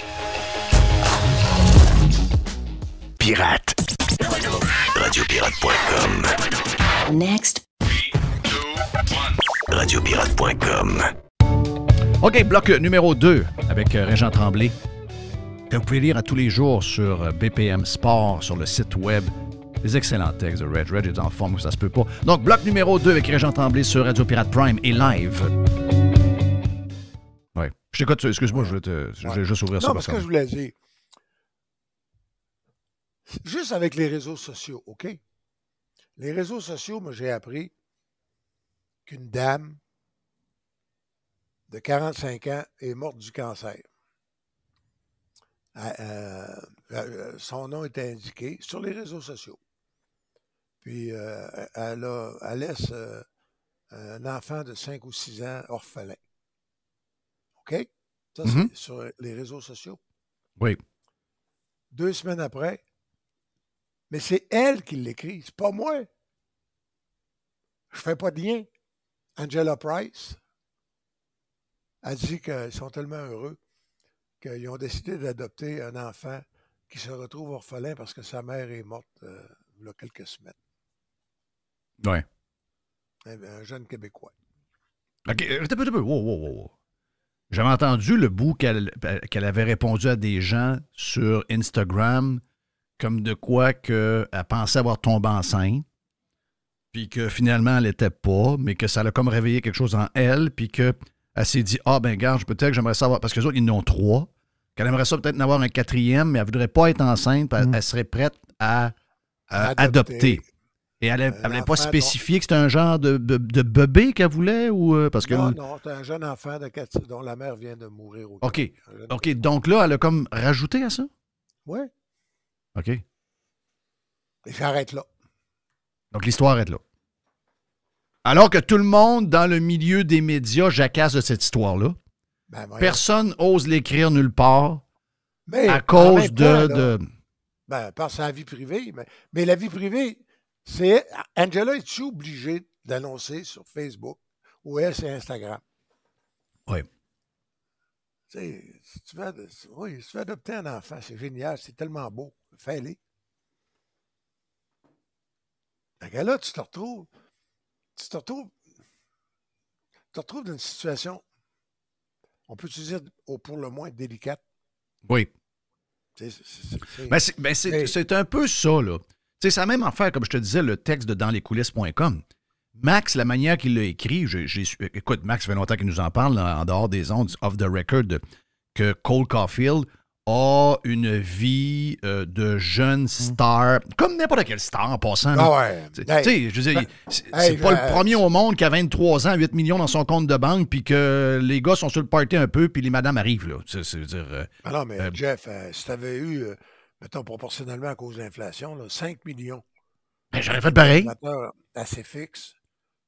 Pirate. Radiopirate.com. Next. Radiopirate.com. OK, bloc numéro 2 avec euh, Régent Tremblay que vous pouvez lire à tous les jours sur euh, BPM Sport, sur le site web. Des excellents textes de Red. Red est en forme, ça se peut pas. Donc, bloc numéro 2 avec Régent Tremblay sur Radio Pirate Prime et live. Oui. Je t'écoute, excuse-moi, je vais juste ouvrir ça. Non, parce que je voulais dire, Juste avec les réseaux sociaux, OK? Les réseaux sociaux, moi, j'ai appris qu'une dame de 45 ans est morte du cancer. Euh, euh, son nom est indiqué sur les réseaux sociaux. Puis, euh, elle, a, laisse un enfant de 5 ou 6 ans orphelin. OK? Ça, c'est mm-hmm. sur les réseaux sociaux. Oui. Deux semaines après, mais c'est elle qui l'écrit, c'est pas moi. Je fais pas de lien. Angela Price a dit qu'ils sont tellement heureux qu'ils ont décidé d'adopter un enfant qui se retrouve orphelin parce que sa mère est morte euh, il y a quelques semaines. Oui. Un, jeune Québécois. OK, euh, un peu, un peu. J'avais entendu le bout euh, qu'elle avait répondu à des gens sur Instagram comme de quoi qu'elle pensait avoir tombé enceinte, puis que finalement elle n'était pas, mais que ça l'a comme réveillé quelque chose en elle, puis qu'elle s'est dit Ah, ben, garde, peut-être que j'aimerais savoir, parce que les autres, ils en ont trois, qu'elle aimerait ça peut-être en avoir un quatrième, mais elle voudrait pas être enceinte, puis mm. elle, serait prête à, adopter. Et elle n'avait euh, pas spécifié que c'était un genre de, bébé qu'elle voulait ou euh, parce que non, non c'est un jeune enfant dont la mère vient de mourir. OK. OK, donc là elle a comme rajouté à ça Oui. OK. J'arrête là. Donc l'histoire est là. Alors que tout le monde dans le milieu des médias jacasse de cette histoire-là. Ben, personne n'ose l'écrire nulle part à cause de, de... Ben, par sa vie privée. Mais, la vie privée, c'est. Angela est obligée d'annoncer sur Facebook ou elle, c'est Instagram? Oui. Tu oui, si tu veux adopter un enfant, c'est génial, c'est tellement beau. Fais le que là, tu te retrouves, tu te retrouves, tu te retrouves dans une situation, on peut dire au pour le moins délicate. Oui. C'est un peu ça, là. C'est ça même affaire, comme je te disais, le texte de dans les coulisses.com. Max, la manière qu'il l'a écrit, écoute, Max fait longtemps qu'il nous en parle, en dehors des ondes, off the record, que Cole Caulfield a une vie euh, de jeune hmm. star, comme n'importe quelle star en passant. Ah tu sais, je veux dire, ben, c'est pas le ben, premier au monde qui a 23 ans, 8 millions dans son compte de banque, puis que les gars sont sur le party un peu, puis les madames arrivent. Là. Euh, ah non, mais euh, Jeff, si tu avais eu, mettons proportionnellement à cause de l'inflation, 5 millions. Ben, j'aurais fait pareil. assez fixe.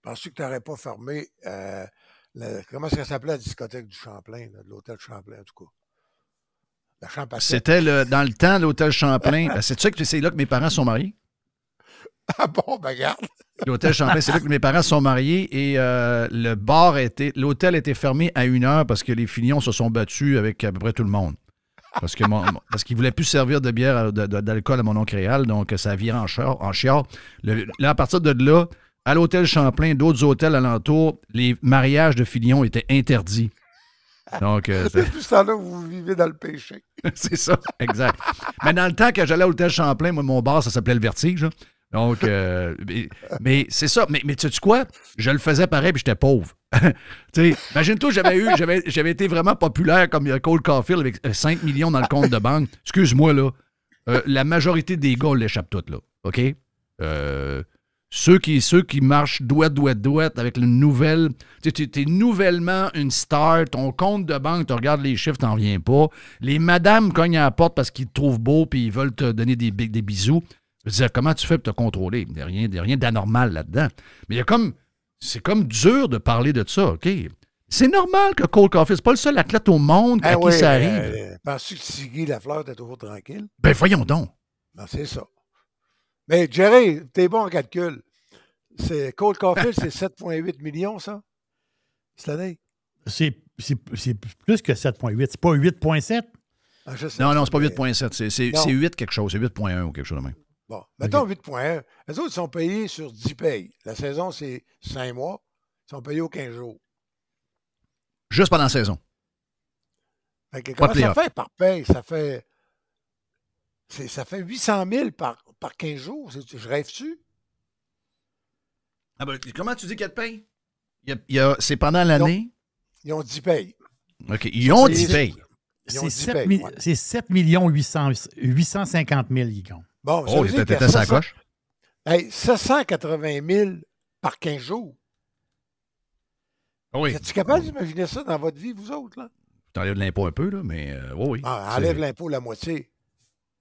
Penses-tu que tu n'aurais pas fermé, comment ça s'appelait la discothèque du Champlain, de l'hôtel Champlain, en tout cas? C'était dans le temps de l'hôtel Champlain. Ben, c'est que c'est là que mes parents sont mariés. Ah bon, bah regarde. L'hôtel Champlain, c'est là que mes parents sont mariés et euh, le bar était. L'hôtel était fermé à une heure parce que les filions se sont battus avec à peu près tout le monde. Parce que ne parce voulaient plus servir de bière d'alcool à mon oncle Réal, donc ça vire en En chiard. là, à partir de là, à l'hôtel Champlain, d'autres hôtels alentours, les mariages de filions étaient interdits. Donc, tout euh, ça temps-là, vous vivez dans le péché. c'est ça, exact. mais dans le temps que j'allais à l'hôtel Champlain, moi, mon bar, ça s'appelait le Vertige. Hein. Donc, euh, mais, c'est ça. Mais, mais tu sais quoi? Je le faisais pareil, puis j'étais pauvre. Imagine-toi, j'avais eu, j'avais été vraiment populaire comme euh, Cole Caulfield avec 5 millions dans le compte de banque. Excuse-moi, là. la majorité des gars l'échappe toutes, là. OK? Euh, ceux qui, ceux qui marchent douette, douette, douette avec le nouvelle. Tu nouvellement une star, ton compte de banque, tu regardes les chiffres, t'en viens pas. Les madames cognent à la porte parce qu'ils te trouvent beau puis ils veulent te donner des, des bisous. comment tu fais pour te contrôler? Il n'y a rien, d'anormal là-dedans. Mais il y a comme. C'est comme dur de parler de ça, OK? C'est normal que Cole Coffee, c'est pas le seul athlète au monde à ah qui ça arrive. Euh, tu que Siggy Lafleur était toujours tranquille? Ben voyons donc. Ben, c'est ça. Mais Jerry, t'es bon en calcul. C'est Cole c'est 7,8 millions, ça, cette année? C'est plus que 7,8. C'est pas 8,7? Ah, non, non, c'est pas 8,7. C'est 8 quelque chose. C'est 8,1 ou quelque chose de même. Bon, mettons 8,1. Les autres sont payés sur 10 payes. La saison, c'est 5 mois. Ils sont payés au 15 jours. Juste pendant la saison. Fait que, comment ça fait par paye? Ça fait, ça fait 800 000 par par 15 jours. Je rêve-tu? Ah ben, comment tu dis qu'il y a de paye? C'est pendant l'année? Ils ont 10 payes. OK. Ils ont 10 payes. C'est 7, 850 000, Yigon. Bon, oh, il était sa coche. Hey, 780 000 par 15 jours. Oui. es tu capable d'imaginer ça dans votre vie, vous autres? là? enlèves l'impôt un peu, là, mais euh, oui. Ah, enlève l'impôt la moitié.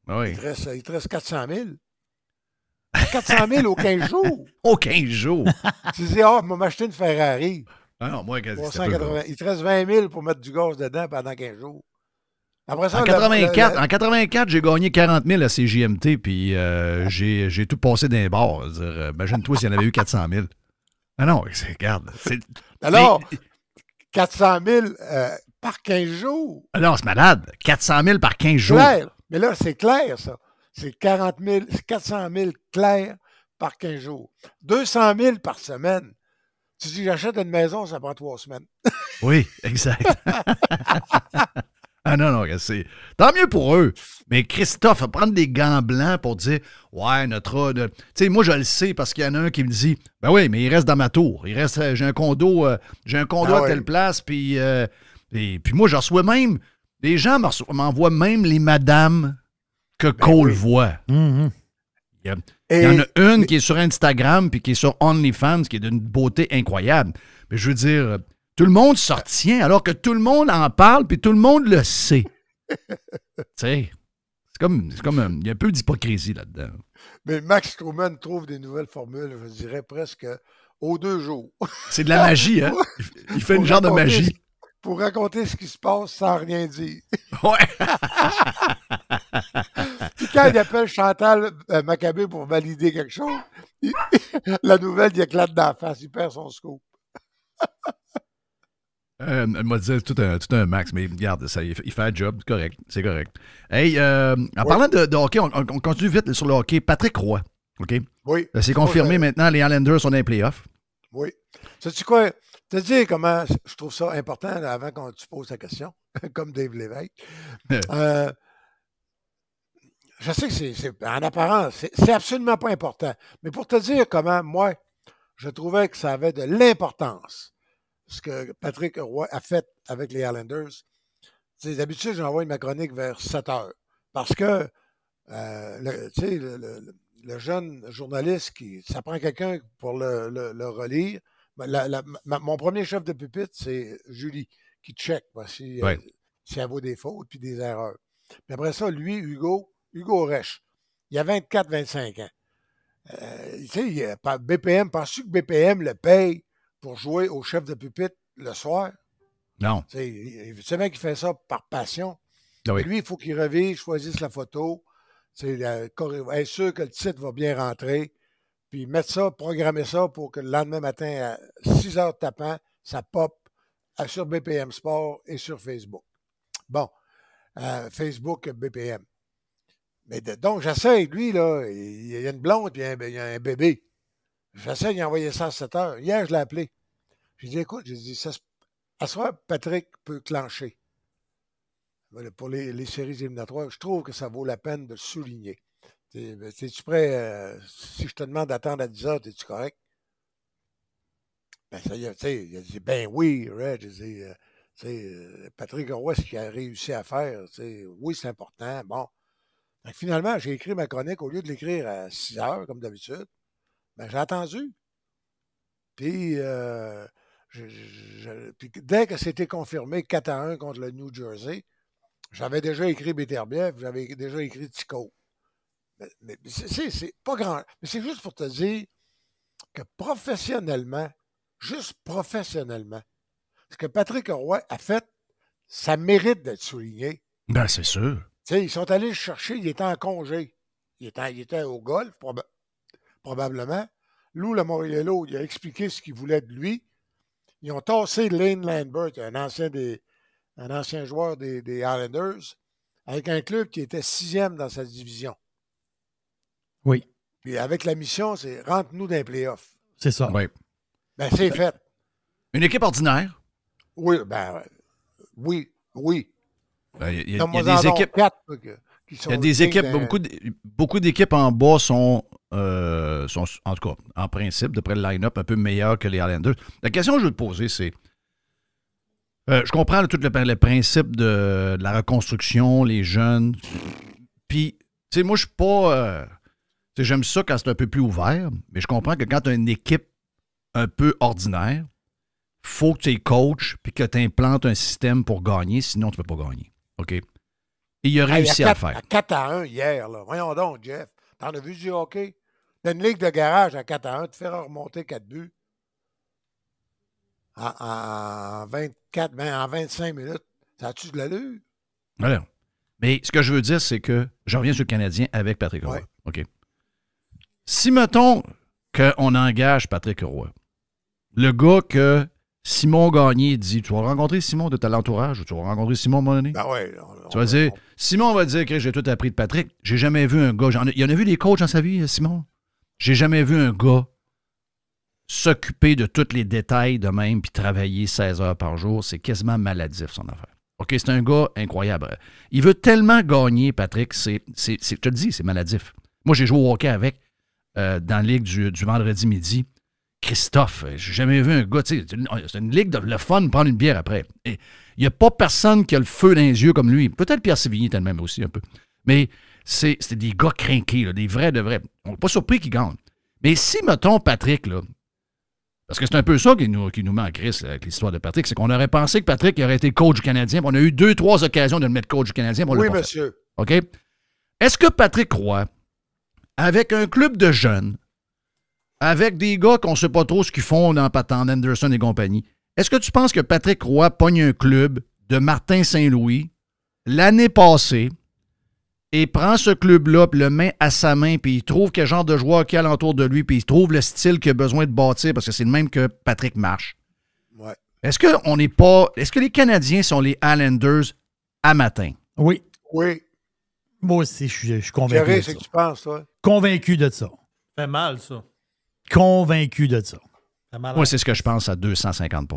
Ah oui. Il, il te reste 400 000. 400 000 au 15 jours. au 15 jours. tu dis, oh, je vais une Ferrari. Ah non, moi, 380, il te reste 20 000 pour mettre du gaz dedans pendant 15 jours. en, 84, en 84, j'ai gagné 40 000 à CJMT, puis euh, j'ai tout passé d'un bord. Euh, imagine-toi s'il y en avait eu 400 000. Ah non, regarde. Alors, 400 000 euh, par 15 jours. Ah non, c'est malade. 400 000 par 15 jours. Mais là, c'est clair, ça c'est 40 000, 400 000 clairs par 15 jours. 200 000 par semaine. Tu dis, j'achète une maison, ça prend trois semaines. oui, exact. ah non, non, c'est. Tant mieux pour eux. Mais Christophe, prendre des gants blancs pour dire Ouais, notre. Tu sais, moi, je le sais parce qu'il y en a un qui me dit Ben oui, mais il reste dans ma tour. Il reste. Euh, j'ai un condo, euh, j'ai un condo ah à telle place, puis. Euh, et puis moi, j'en reçois même. Les gens m'envoient même les madames que ben Cole voit. Mhm. Il y, en a une qui est sur Instagram puis qui est sur OnlyFans, qui est d'une beauté incroyable. Mais je veux dire, tout le monde s'en tient alors que tout le monde en parle puis tout le monde le sait. tu sais, c'est comme, comme, il y a un peu d'hypocrisie là-dedans. Mais Max Truman trouve des nouvelles formules, je dirais presque aux deux jours. C'est de la magie, hein? Il fait une genre de magie pour raconter ce qui se passe sans rien dire. Ouais. Puis quand il appelle Chantal euh, Maccabé pour valider quelque chose, la nouvelle, il éclate dans la face, il perd son scoop. Euh, moi, disais tout un, tout un max, mais regarde, ça, il, fait un job, correct, c'est correct. Hey, euh, en parlant de, hockey, on, continue vite sur le hockey. Patrick Roy, OK? Oui. Euh, c'est confirmé maintenant, les Islanders sont dans les playoffs. Oui. Sais-tu quoi? te dire comment je trouve ça important avant qu'on te pose la question, comme Dave Lévesque. Euh, je sais que c'est en apparence, c'est absolument pas important. Mais pour te dire comment moi, je trouvais que ça avait de l'importance, ce que Patrick Roy a fait avec les Islanders. D'habitude, j'envoie ma chronique vers 7 heures. Parce que euh, le, le, jeune journaliste qui. ça prend quelqu'un pour le, relire ben, mon premier chef de pupitre, c'est Julie, qui check ben, euh, si, elle vaut des fautes puis des erreurs. Mais après ça, lui, Hugo, Hugo Resch, il a 24-25 ans. Euh, BPM, penses-tu que BPM le paye pour jouer au chef de pupitre le soir? Non. C'est sais, fait ça par passion. Ah lui, il faut qu'il revive, choisisse la photo, c'est être sûr que le titre va bien rentrer puis mettre ça, programmer ça pour que le lendemain matin, à 6 heures tapant, ça pop sur BPM Sport et sur Facebook. Bon, euh, Facebook BPM. Mais donc, j'essaie, lui, là, il y a une blonde, puis il y a un, bébé. J'essaie a envoyer ça à 7 heures. Hier, je l'ai appelé. J'ai dit, écoute, j'ai dit, ça à ce moment-là, Patrick peut clencher. Pour les, les séries éliminatoires, je trouve que ça vaut la peine de souligner. Ben, t'es-tu prêt? Euh, si je te demande d'attendre à 10 heures, es-tu correct? Ben, ça y il a dit, ben oui, Red. dis euh, euh, Patrick Roy, ce qu'il a réussi à faire, oui, c'est important. Bon. finalement, j'ai écrit ma chronique, au lieu de l'écrire à 6 heures, comme d'habitude, ben, j'ai attendu. Puis, dès que c'était confirmé 4 à 1 contre le New Jersey, j'avais déjà écrit Beterbiev, j'avais déjà écrit Tico mais, c'est pas grand. Mais c'est juste pour te dire que professionnellement, juste professionnellement, ce que Patrick Roy a fait, ça mérite d'être souligné. Ben, c'est sûr. ils sont allés le chercher, il était en congé. Il était, au golf, probablement. Lou Lamoriello, il a expliqué ce qu'il voulait de lui. Ils ont tassé Lane Lambert, un ancien, un ancien joueur des, des Islanders, avec un club qui était sixième dans sa division. Oui. Puis avec la mission, c'est rentre-nous dans les playoffs. C'est ça. Oui. Ben, c'est fait. Une équipe ordinaire? Oui, ben, oui, oui. Il ben, y, a des équipes. Il y a des équipes, beaucoup, d'équipes en bas sont, euh, sont, en tout cas, en principe, d'après le line-up, un peu meilleur que les Highlanders. La question que je veux te poser, c'est euh, je comprends tout le, principe de, la reconstruction, les jeunes. Puis, tu sais, moi, je suis pas. Euh, J'aime ça quand c'est un peu plus ouvert, mais je comprends que quand tu as une équipe un peu ordinaire, faut que tu es coach puis que tu implantes un système pour gagner, sinon tu ne peux pas gagner. OK? Et il a réussi à, le faire. À 4 à 1 hier, là. Voyons donc, Jeff. T'en as vu du hockey? T'as une ligue de garage à 4 à 1, tu fais remonter 4 buts en, 24, en 25 ben, minutes. Ça a-tu de l'allure? Alors, mais ce que je veux dire, c'est que je reviens sur le Canadien avec Patrick Roy. OK. Si, mettons, qu'on engage Patrick Roy, le gars que Simon Gagné dit Tu vas rencontrer Simon de ton entourage ou tu vas rencontrer Simon à un moment donné ben ouais, Tu vas dire Simon va dire que j'ai tout appris de Patrick. J'ai jamais vu un gars. il y en a vu des coachs dans sa vie, Simon J'ai jamais vu un gars s'occuper de tous les détails de même puis travailler 16 heures par jour. C'est quasiment maladif, son affaire. OK, c'est un gars incroyable. Il veut tellement gagner, Patrick. je te le dis, c'est maladif. Moi, j'ai joué au hockey avec. Euh, dans la ligue du, vendredi midi. Christophe, euh, j'ai jamais vu un gars, c'est une, ligue de le fun, prendre une bière après. Il n'y a pas personne qui a le feu dans les yeux comme lui. Peut-être Pierre Sévigny était même aussi un peu. Mais c'est des gars crinqués, des vrais de vrais. On n'est pas surpris qu'ils gagnent. Mais si, mettons, Patrick, là, parce que c'est un peu ça qui nous, qui nous met avec l'histoire de Patrick, c'est qu'on aurait pensé que Patrick aurait été coach du Canadien. On a eu deux, trois occasions de le mettre coach du Canadien. On oui, monsieur. OK? Est-ce que Patrick croit avec un club de jeunes, avec des gars qu'on ne sait pas trop ce qu'ils font dans Patton, Anderson et compagnie, est-ce que tu penses que Patrick Roy pogne un club de Martin Saint-Louis l'année passée et prend ce club-là, le main à sa main, puis il trouve quel genre de joueur qu'il a alentour de lui, puis il trouve le style qu'il a besoin de bâtir, parce que c'est le même que Patrick Marche. Ouais. Est-ce que on n'est pas. Est-ce que les Canadiens sont les Islanders à matin? Oui. Oui. Moi aussi, je suis, convaincu. Carré, c'est que tu penses, toi. Convaincu de ça. Fait mal, ça. Convaincu de ça. Moi, c'est ce que je pense à 250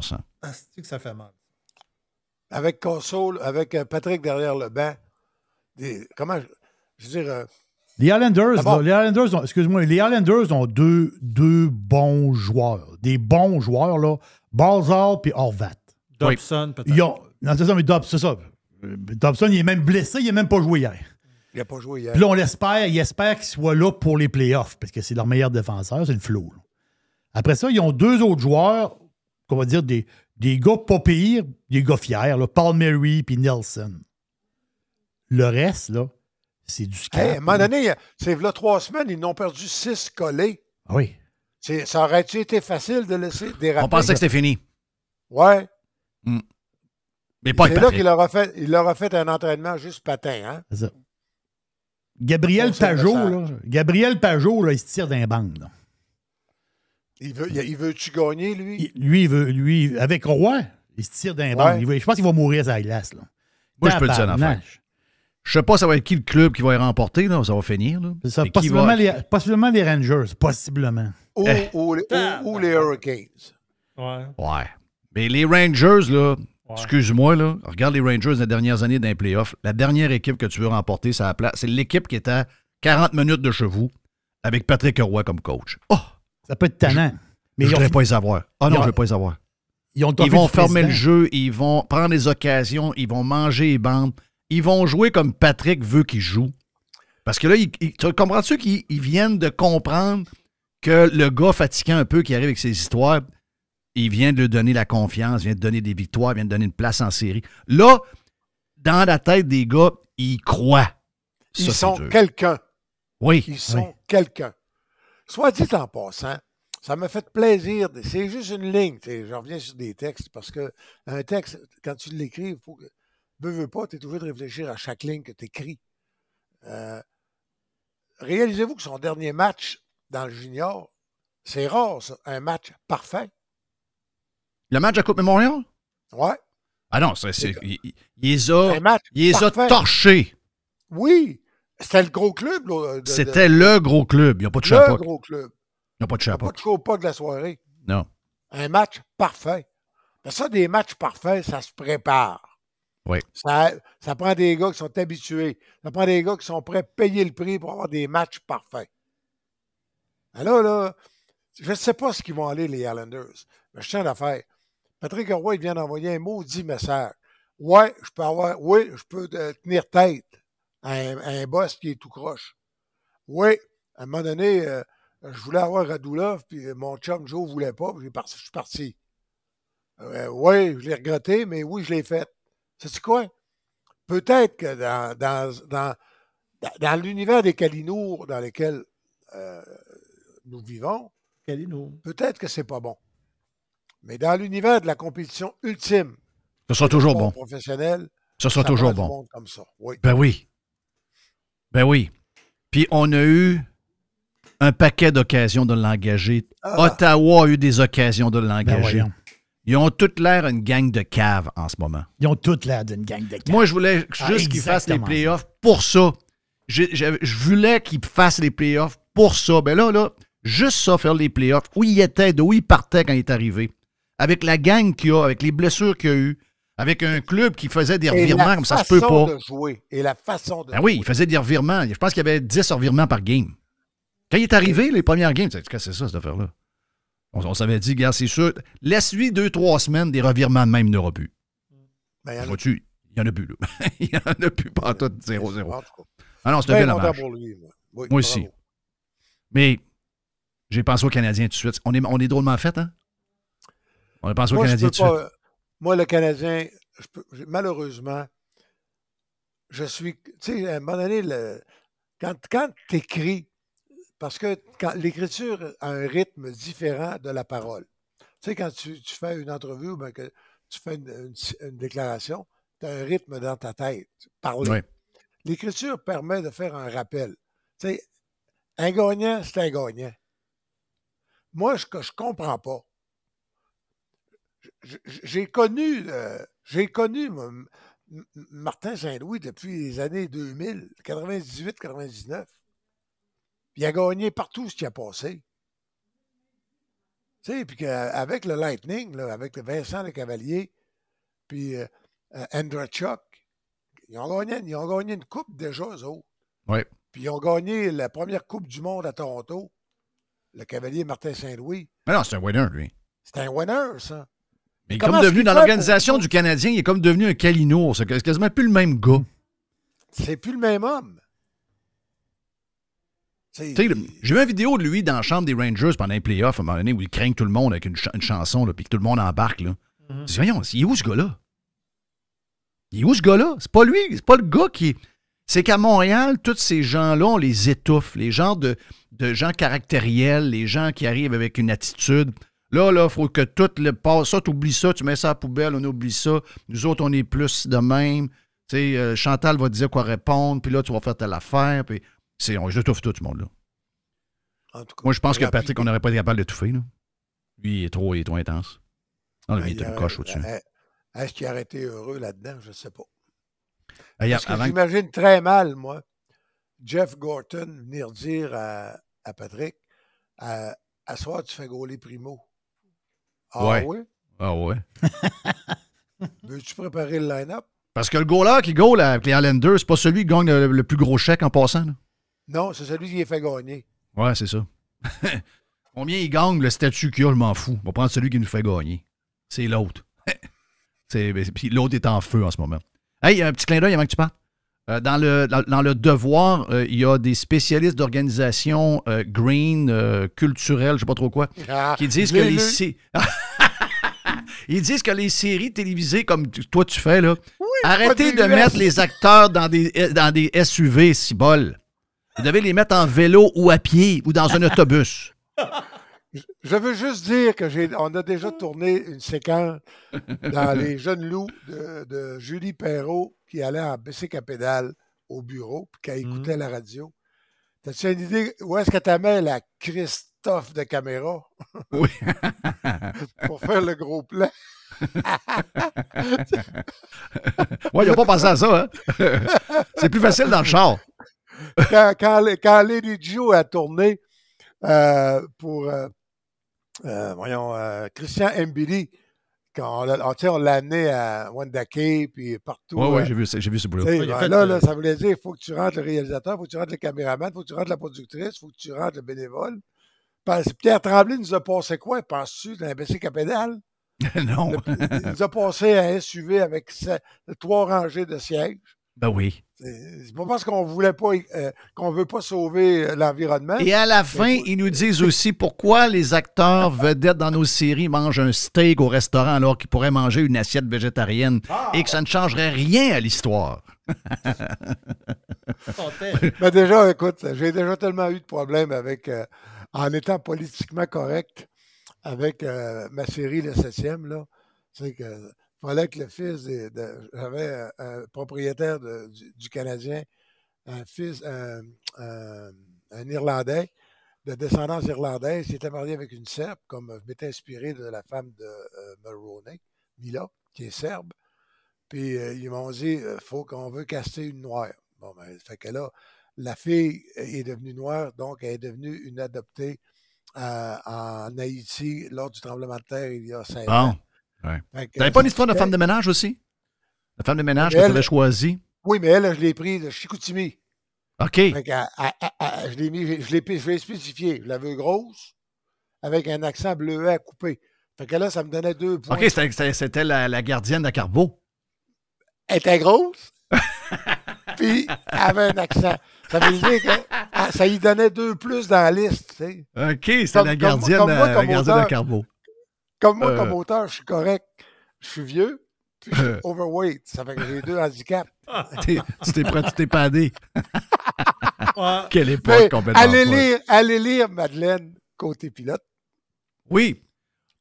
ah, C'est que ça fait mal. Avec Console, avec euh, Patrick derrière le banc, des, comment je, veux dire. Euh, les Islanders, les Islanders ont, excuse-moi, les Islanders ont deux, deux bons joueurs, des bons joueurs là, Balzard puis Horvat. Dobson peut-être. Ont, non, c'est ça, mais Dobson, c'est ça. Euh, Dobson, il est même blessé, il n'a même pas joué hier. Il n'a pas joué hier. Puis là, on l'espère, il espère qu'il soit là pour les playoffs, parce que c'est leur meilleur défenseur, c'est le flou. Après ça, ils ont deux autres joueurs, qu'on va dire des, des gars pas pires, des gars fiers, Paul Mary puis Nelson. Le reste, là, c'est du scam. à un moment donné, c'est là trois semaines, ils n'ont perdu six collés. Ah oui. Ça aurait-tu été facile de laisser des On pensait que c'était fini. Ouais. Hmm. Mais pas C'est là qu'il leur, a fait, il leur a fait un entraînement juste patin, hein? C'est ça. Gabriel Pajot, là, Gabriel Pajot, il se tire d'un banc. Il veut-tu il veut gagner, lui? lui, il veut, lui, avec Roy, il se tire d'un banc. je pense qu'il va mourir à la glace. Là. Moi, je peux te dire une affaire. Je sais pas ça va être qui le club qui va y remporter, là, ça va finir. Là. possiblement, les, Rangers, possiblement. Ou, eh. les Hurricanes. ouais. Mais les Rangers, là, Excuse-moi, là. Regarde les Rangers des dernières années d'un playoff. La dernière équipe que tu veux remporter, c'est place. C'est l'équipe qui est à 40 minutes de chez vous avec Patrick Roy comme coach. Oh! Ça peut être talent. je ne voudrais pas les avoir. Ah non, je ne veux pas les avoir. Ils, vont fermer le jeu, ils vont prendre les occasions, ils vont manger les bandes. Ils vont jouer comme Patrick veut qu'il joue. Parce que là, tu comprends-tu qu'ils viennent de comprendre que le gars fatiguant un peu qui arrive avec ses histoires, il vient de lui donner la confiance, il vient de donner des victoires, il vient de donner une place en série. Là, dans la tête des gars, ils croient. ils sont quelqu'un. Oui. Ils sont quelqu'un. Soit dit en passant, ça m'a fait plaisir. C'est juste une ligne. Je reviens sur des textes parce que un texte, quand tu l'écris, il faut Veux, pas, tu es obligé de réfléchir à chaque ligne que tu écris. Euh, réalisez-vous que son dernier match dans le junior, c'est rare, un match parfait. Le match à Coupe Memorial? Ouais. Ah non, c'est, c'est, il, les a, torchés. Oui. C'était le gros club. C'était le gros club. Il n'y a pas de chapeau. Le gros club. Il n'y a pas de chapeau. Il n'y a pas de chapeau de la soirée. Non. Un match parfait. Mais ça, des matchs parfaits, ça se prépare. Oui. Ça, ça prend des gars qui sont habitués. Ça prend des gars qui sont prêts à payer le prix pour avoir des matchs parfaits. Alors là, je ne sais pas ce qu'ils vont aller, les Islanders. Mais je tiens à faire. Patrick Roy, il vient d'envoyer un maudit message. Ouais, je peux avoir, oui, je peux euh, tenir tête à un, boss qui est tout croche. Oui, à un moment donné, euh, je voulais avoir Radulov, puis euh, mon chum Joe voulait pas, puis je suis parti. oui, je l'ai regretté, mais oui, je l'ai fait. C'est quoi? Peut-être que dans, l'univers des Kalinours dans lequel nous vivons, Peut-être que c'est pas bon. Mais dans l'univers de la compétition ultime, ce sera toujours bon. Professionnel, ce sera toujours bon. Comme ça. Ben oui. Ben oui. Puis on a eu un paquet d'occasions de l'engager. Ah. Ottawa a eu des occasions de ben l'engager. ils ont toutes l'air une gang de caves en ce moment. Ils ont toutes l'air d'une gang de caves. Moi, je voulais ah, juste qu'ils fassent les playoffs pour ça. Je, voulais qu'ils fassent les playoffs pour ça. Ben là, là, juste ça, faire les playoffs, où il était, d'où ils partait quand il est arrivé avec la gang qu'il a, avec les blessures qu'il a eues, avec un club qui faisait des revirements comme ça, se peut pas. De jouer, et la façon de Ah Oui, il faisait des revirements. Je pense qu'il y avait 10 revirements par game. Quand il est arrivé, les premières games, c'est ça, cette affaire-là. On, s'avait dit, gars, c'est sûr, laisse-lui deux, trois semaines, des revirements de même, il n'aura plus. Ben, il n'y en, a plus, là. il n'y en a plus, pas tout, 0-0. Ah non, c'est de bel Pour moi. aussi. Mais j'ai pensé aux Canadiens tout de suite. On est, on est drôlement fait, hein? On moi, au Canadien Moi, le Canadien, malheureusement, je suis. Tu sais, à un moment donné, quand, quand tu écris, parce que l'écriture a un rythme différent de la parole. Tu sais, quand tu, fais une entrevue ou que tu fais une, déclaration, tu as un rythme dans ta tête, parler. L'écriture permet de faire un rappel. Tu sais, un gagnant, c'est un gagnant. Moi, ce que je comprends pas, j'ai connu, euh, j'ai connu Martin Saint-Louis depuis les années 2000, 98, 99. il a gagné partout ce qui a passé. Tu sais, puis avec le Lightning, avec Vincent Le Cavalier, puis euh, euh, Andrew Chuck, ils ont, gagné, une coupe déjà, eux autres. Puis ils ont gagné la première Coupe du Monde à Toronto, le Cavalier Martin Saint-Louis. Mais non, c'est un winner, lui. C'est un winner, ça. Mais comme devenu, dans l'organisation du Canadien, il est comme devenu un Kalinour, C'est quasiment plus le même gars. C'est plus le même homme. J'ai vu une vidéo de lui dans la chambre des Rangers pendant les playoffs à un moment donné où il craigne tout le monde avec une, chanson, puis que tout le monde embarque. Là. Mm-hmm. voyons, il est où ce gars-là? Il est où ce gars-là? C'est pas lui, c'est pas le gars qui. C'est qu'à Montréal, tous ces gens-là, on les étouffe. Les gens de, de gens caractériels, les gens qui arrivent avec une attitude. Là, là, il faut que tout le passe. Ça, tu oublies ça, tu mets ça à la poubelle, on oublie ça. Nous autres, on est plus de même. Euh, Chantal va te dire quoi répondre, puis là, tu vas faire telle affaire. Puis c'est, on étouffe tout le monde-là. Moi, je pense que Patrick, on n'aurait pas été capable de Lui, il est trop, il est trop intense. on lui, il est une coche euh, au-dessus. Est-ce qu'il aurait été heureux là-dedans? Je ne sais pas. j'imagine très mal, moi, Jeff Gorton venir dire à, à Patrick à, à soir, tu fais gauler Primo. Ah ouais? Ah ouais. Veux-tu préparer le line-up? Parce que le goaler qui goal avec les Highlanders, c'est pas celui qui gagne le, plus gros chèque en passant. Non, c'est celui qui est fait gagner. Ouais, c'est ça. Combien il gagne le statut qu'il a, je m'en fous. On va prendre celui qui nous fait gagner. C'est l'autre. Puis l'autre est en feu en ce moment. Hey, un petit clin d'œil avant que tu partes. Euh, dans, le, devoir, euh, il y a des spécialistes d'organisation euh, green, culturelle, je ne sais pas trop quoi, ah, qui disent que les... Ils disent que les séries télévisées, comme toi tu fais, là, arrêtez de mettre les acteurs dans des, euh, dans des SUV, cibole. Vous devez les mettre en vélo ou à pied ou dans un autobus. Je veux juste dire que j'ai, on a déjà tourné une séquence dans Les Jeunes Loups de, Julie Perrault qui allait en bicycle à pédale au bureau puis qui écoutait mm. la radio. T'as-tu une idée où est-ce que ta mère la Christ de caméra. Oui. pour faire le gros plan. Moi, ils a pas pensé à ça. Hein? C'est plus facile dans le char. quand, quand, Lady Joe a tourné euh, pour euh, euh, voyons, Christian Mbili, quand on, l'a amené à Wendake, puis partout. Oui, oui, j'ai vu, vu, ce boulot. Ben là, ça voulait dire il faut que tu rentres le réalisateur, il faut que tu rentres le caméraman, il faut que tu rentres la productrice, il faut que tu rentres le bénévole. Pierre Tremblay nous a passé quoi, penses-tu, d'un bicycle à non. il nous a passé un SUV avec trois rangées de sièges. Ben oui. C'est pas parce qu'on voulait pas, euh, qu'on veut pas sauver euh, l'environnement. Et à la fin, ils nous euh, disent aussi pourquoi les acteurs vedettes dans nos séries mangent un steak au restaurant alors qu'ils pourraient manger une assiette végétarienne ah! et que ça ne changerait rien à l'histoire. ben déjà, écoute, j'ai déjà tellement eu de problèmes avec, en étant politiquement correct avec euh, ma série Le Septième, là, c'est que fallait que le fils j'avais un propriétaire du, Canadien, un fils, un, Irlandais de descendance irlandaise, qui était marié avec une Serbe, comme je m'étais inspiré de la femme de euh, Mulroney, Mila, qui est serbe. Puis euh, ils m'ont dit, faut qu'on veut casser une noire. Bon, ben, fait que là, la fille euh, est devenue noire, donc elle est devenue une adoptée euh, en Haïti lors du tremblement de terre il y a cinq ans. Ouais. pas une histoire de femme de ménage aussi? La femme de ménage que tu avais choisie? Oui, mais elle, je l'ai prise de Chicoutimi. OK. Ah, ah, ah, je l'ai mis, je l'ai spécifié. Je la grosse, avec un accent bleu à couper. Fait que là, ça me donnait deux points. OK, c'était la, gardienne de Carbo. Elle était grosse, puis elle avait un accent. Ça veut dire que ah, ça y donnait deux plus dans la liste. OK, c'est la gardienne, euh, comme, la gardienne de Carbo. Comme moi, comme euh. auteur, je suis correct. Je suis vieux, puis je suis euh. overweight. Ça fait que j'ai deux handicaps. tu t'es prêt, tu t'es padé. Quelle époque complètement. Allez lire, allez lire Madeleine, côté pilote. Oui.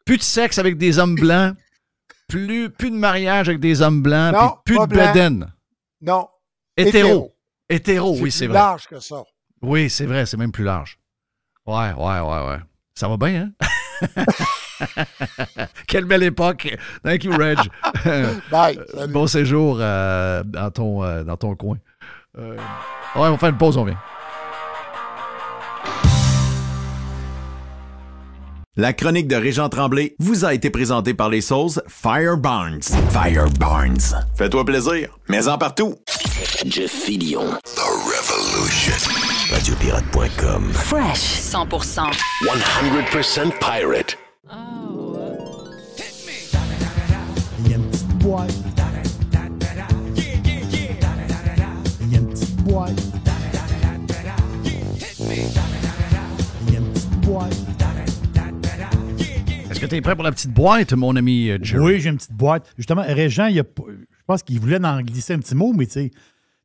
Plus de sexe avec des hommes blancs, plus, de mariage avec des hommes blancs, non, puis plus de blanc. Non. Hétéro. Hétéro, oui, c'est vrai. plus large que ça. Oui, c'est vrai, c'est même plus large. Ouais, ouais, ouais, ouais. Ça va bien, hein? Quelle belle époque. Thank you, Reg. Bye. Euh, bon séjour euh, dans, ton, euh, dans ton coin. ouais, on fait une pause, on vient. La chronique de Régent Tremblay vous a été présentée par les sauces Firebarns. Firebarns. Fais-toi plaisir, mets-en partout. Jeff Fillion. The Revolution. Radiopirate.com. Fresh. 100%. 100% pirate. Oh. Il que tu es prêt pour la petite boîte, mon ami euh, Joe? Oui, j'ai une petite boîte. Justement, Régent, je pense qu'il voulait en glisser un petit mot, mais tu sais,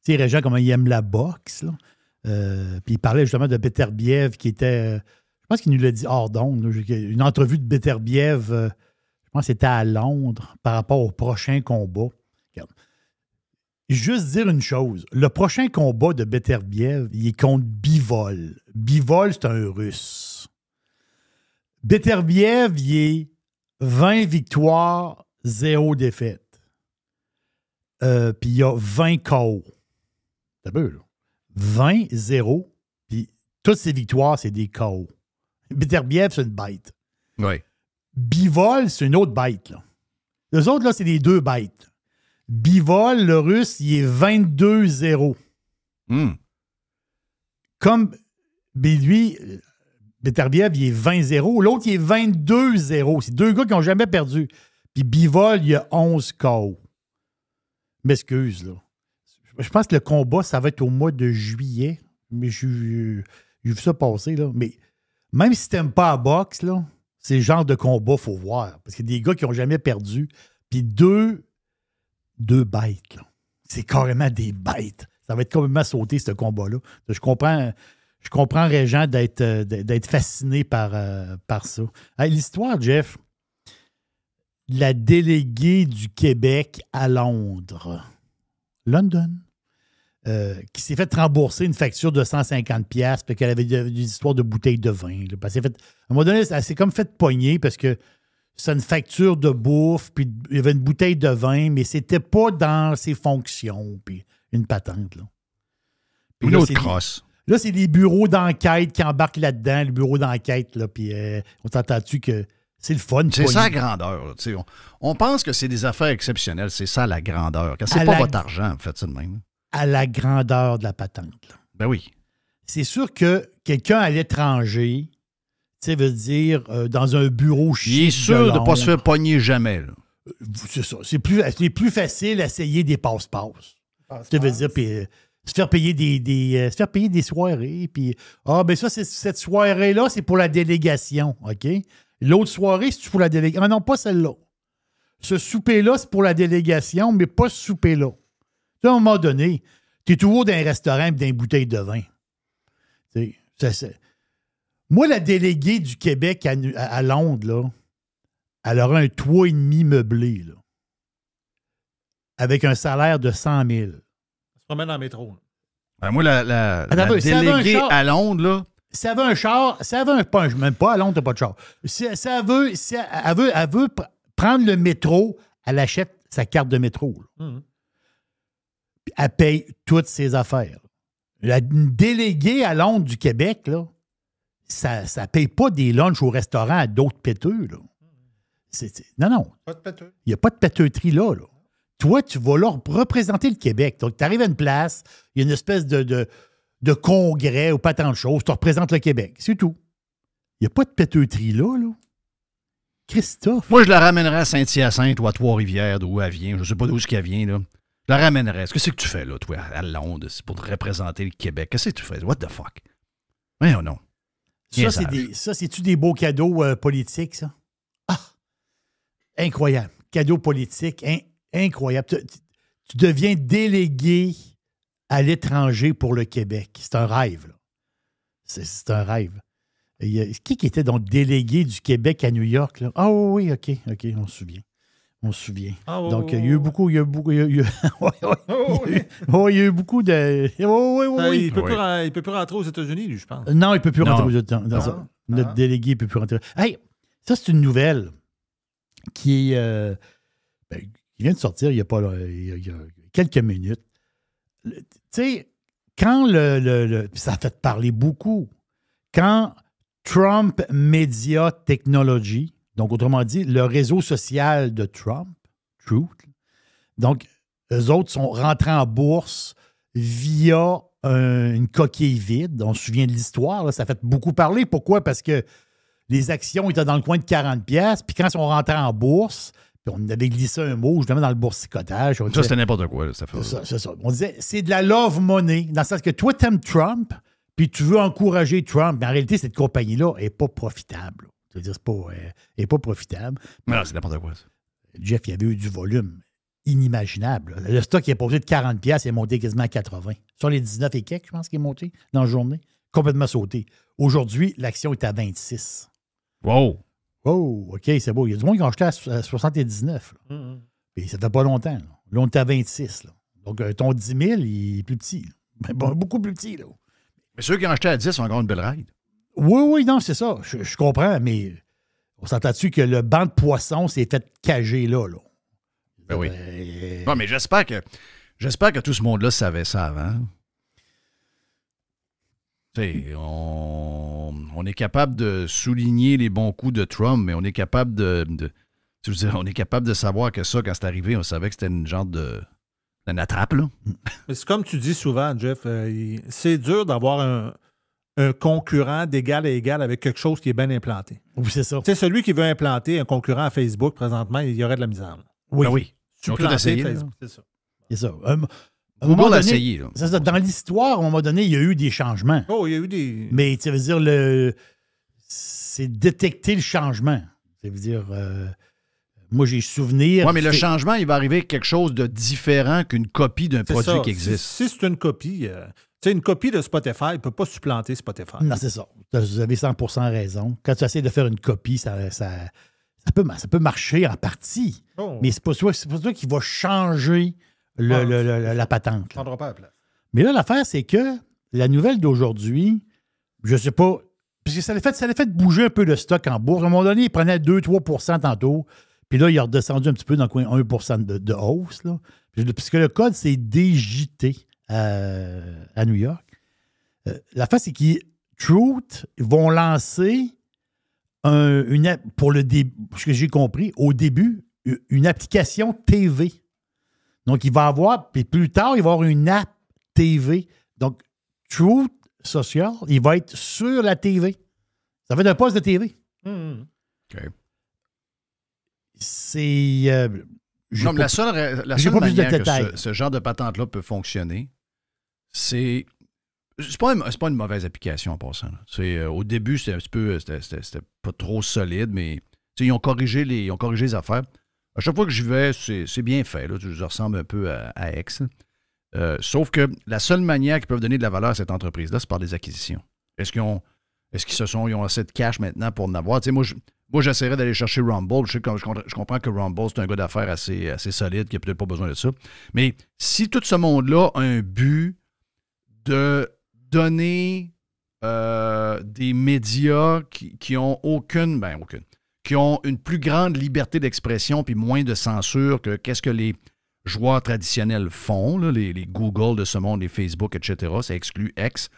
tu Régent, comment il aime la boxe. Euh, puis il parlait justement de Beterbiev qui était. Euh, je pense qu'il nous l'a dit hors d'onde. Une entrevue de Beterbiev, je pense que c'était à Londres, par rapport au prochain combat. Juste dire une chose. Le prochain combat de Beterbiev, il est contre Bivol. Bivol, c'est un russe. Béterbiev, il est 20 victoires, 0 défaite. Euh, puis il y a 20 KO. là. 20, 0. Puis toutes ces victoires, c'est des KO. Béterbiev, c'est une bête. Oui. Bivol, c'est une autre bête, là. Les autres, là, c'est des deux bêtes. Bivol, le russe, il est 22-0. Hmm. Comme. Mais lui, Beterbiev, il est 20-0. L'autre, il est 22-0. C'est deux gars qui n'ont jamais perdu. Puis Bivol, il a 11 KO. M'excuse, là. Je pense que le combat, ça va être au mois de juillet. Mais j'ai vu ça passer, là. Mais même si t'aimes pas la boxe, là, c'est le genre de combat faut voir. Parce qu'il y a des gars qui n'ont jamais perdu. Puis deux, deux bêtes, là. C'est carrément des bêtes. Ça va être complètement sauté, ce combat-là. Je comprends je comprends Régent d'être, euh, d'être fasciné par, euh, ça. l'histoire, Jeff, la déléguée du Québec à Londres, London, euh, qui s'est fait rembourser une facture de 150 pièces parce qu'elle avait des histoires de bouteilles de vin. fait, à un moment donné, elle s'est comme fait pogner parce que c'est une facture de bouffe, puis il y avait une bouteille de vin, mais c'était pas dans ses fonctions, puis une patente. Là. une autre crosse. Là, c'est les bureaux d'enquête qui embarquent là-dedans, le bureau d'enquête. Là, puis euh, on sentend tu que c'est le fun. C'est ça la grandeur. On, on, pense que c'est des affaires exceptionnelles. C'est ça la grandeur. Quand c'est pas votre argent, en fait, ça de même. À la grandeur de la patente. Là. Ben oui. C'est sûr que quelqu'un à l'étranger, tu veut dire euh, dans un bureau chic. Il est sûr de ne pas se faire pogner jamais. Euh, c'est ça. C'est plus, plus facile d'essayer des passe-passe. Tu veux dire, puis se faire payer des, des euh, payer des soirées. Puis, ah, ben ça, cette soirée-là, c'est pour la délégation, OK? L'autre soirée, c'est pour la délégation. Ah non, pas celle-là. Ce souper-là, c'est pour la délégation, mais pas ce souper-là. À un moment donné, tu es toujours dans un restaurant et dans une bouteille de vin. Moi, la déléguée du Québec à, Londres, là, elle aura un toit et demi meublé, avec un salaire de 100 000 se dans en métro. Ben, moi, la, déléguée à Londres, là, Si elle veut un char, ça veut un même pas à Londres, t'as pas de char. Si, elle veut, si veut, prendre le métro, elle achète sa carte de métro. Hum, hum. elle paye toutes ses affaires. La déléguée à Londres du Québec, là, ça ne paye pas des lunchs au restaurant à d'autres péteux. Là. non, non, Pas il n'y a pas de péteuterie là. là. Toi, tu vas leur représenter le Québec. Donc, tu arrives à une place, il y a une espèce de, de, congrès ou pas tant de choses, tu représentes le Québec. C'est tout. Il n'y a pas de péteuterie là, là. Christophe. Moi, je la ramènerais à Saint-Hyacinthe ou à Trois-Rivières, d'où elle vient. Je ne sais pas d'où ce qu'elle vient, là. Je la ramènerais. Qu'est-ce que c'est que tu fais, là, toi, à Londres, pour te représenter le Québec? Qu'est-ce que tu fais? What the fuck? Oui non? Ça, c'est tu des beaux cadeaux euh, politiques, ça? Ah! Incroyable. Cadeaux politiques. Hein? incroyable. Tu, deviens délégué à l'étranger pour le Québec. C'est un rêve. C'est un rêve. Euh, qui, était donc délégué du Québec à New York? Ah oui, OK, OK, on se souvient. On se souvient. Ah, oh, donc, oh, il y a eu oh. beaucoup. Il y a eu beaucoup. Il y a eu, beaucoup de. oui, oui, euh, Il ne peut, Plus, rentrer aux États-Unis, lui, je pense. Non, il ne peut plus rentrer aux États-Unis. notre ah. délégué ne peut plus rentrer. ça, c'est une nouvelle qui est. Euh, ben, qui vient de sortir il y a, pas, euh, quelques minutes. Tu sais, quand le, Ça a fait parler beaucoup. Quand Trump Media Technology, donc autrement dit, le réseau social de Trump, Truth, donc eux autres sont rentrés en bourse via une coquille vide. On se souvient de l'histoire, ça a fait beaucoup parler. Pourquoi? Parce que les actions étaient dans le coin de 40 pièces, puis quand ils sont rentrés en bourse, on avait glissé un mot, justement, dans le boursicotage. ça, c'était n'importe quoi, ça fait. C'est On disait, c'est de la love money, dans le sens que toi, t'aimes Trump, puis tu veux encourager Trump. Mais en réalité, cette compagnie-là n'est pas profitable. C'est-à-dire, c'est pas, euh, pas profitable. Non, c'est n'importe quoi, ça. Jeff, il y avait eu du volume inimaginable. Le stock, il est posé de 40 pièces, il est monté quasiment à 80. Sur les 19 et quelques, je pense qu'il est monté dans la journée. Complètement sauté. Aujourd'hui, l'action est à 26. Wow! Oh, OK, c'est beau. Il y a du monde qui a acheté à 79. Mm-hmm. Puis ça fait pas longtemps. Là, là on était à 26. Donc, euh, ton 10 000, il est plus petit. Ben, beaucoup plus petit. Mais ceux qui ont acheté à 10 ont encore une belle ride. Oui, oui, non, c'est ça. Je, comprends, mais on s'entend dessus que le banc de poissons s'est fait cager là. là. Ben oui. Euh, mais j'espère que j'espère que tout ce monde-là savait ça avant. On, est capable de souligner les bons coups de Trump, mais on est capable de, on est capable de savoir que ça, quand c'est arrivé, on savait que c'était une genre de attrape. c'est comme tu dis souvent, Jeff, euh, c'est dur d'avoir un, concurrent d'égal à égal avec quelque chose qui est bien implanté. Oui, c'est ça. celui qui veut implanter un concurrent à Facebook présentement, il y aurait de la misère. Oui. Ah oui. Ils ont tout C'est ça. ça. Euh, dans l'histoire, à un moment donné, il y a eu des changements. Oh, il y a eu des. Mais tu veux dire, le... c'est détecter le changement. Ça veut dire. Euh, moi, j'ai souvenir. Oui, mais le changement, il va arriver avec quelque chose de différent qu'une copie d'un produit qui existe. Si, c'est une copie, euh, tu une copie de Spotify ne peut pas supplanter Spotify. Non, c'est ça. Vous avez 100 raison. Quand tu essaies de faire une copie, ça, ça, ça peut, marcher en partie. Oh. Mais c'est pas pas toi qui va changer ah, la patente. Mais là, l'affaire, c'est que la nouvelle d'aujourd'hui, je ne sais pas, parce ça l'a fait, fait bouger un peu le stock en bourse. À un moment donné, il prenait 2-3 tantôt, puis là, il a redescendu un petit peu dans le coin 1 de, hausse. Puisque le code, c'est DJT euh, à, New York. La euh, l'affaire, c'est qu'ils, Truth, vont lancer un, pour le début, ce que j'ai compris, au début, une application TV donc, il va avoir, puis plus tard, il va avoir une app TV. Donc, Truth Social, il va être sur la TV. Ça va être un poste de TV. Hum, hum, hum. OK. C'est. Euh, la seule, la seule manière que ce, genre de patente-là peut fonctionner, c'est. C'est pas, pas, une mauvaise application en passant. c'est euh, au début, c'était un petit peu. C'était pas trop solide, mais ils ont, corrigé les, ils ont corrigé les affaires. À chaque fois que j'y vais, c'est bien fait. Là. Je ressemble un peu à, Aix. Euh, sauf que la seule manière qu'ils peuvent donner de la valeur à cette entreprise-là, c'est par des acquisitions. Est-ce qu'ils ont, est se sont, ont assez de cash maintenant pour en avoir? moi, j'essaierai moi, d'aller chercher Rumble. Je, comprends que Rumble, c'est un gars d'affaires assez, solide, qui n'a peut-être pas besoin de ça. Mais si tout ce monde-là a un but de donner euh, des médias qui, qui ont aucune, ben aucune, qui ont une plus grande liberté d'expression puis moins de censure que qu'est-ce que les joueurs traditionnels font, les, Google de ce monde, les Facebook, etc. Ça exclut X.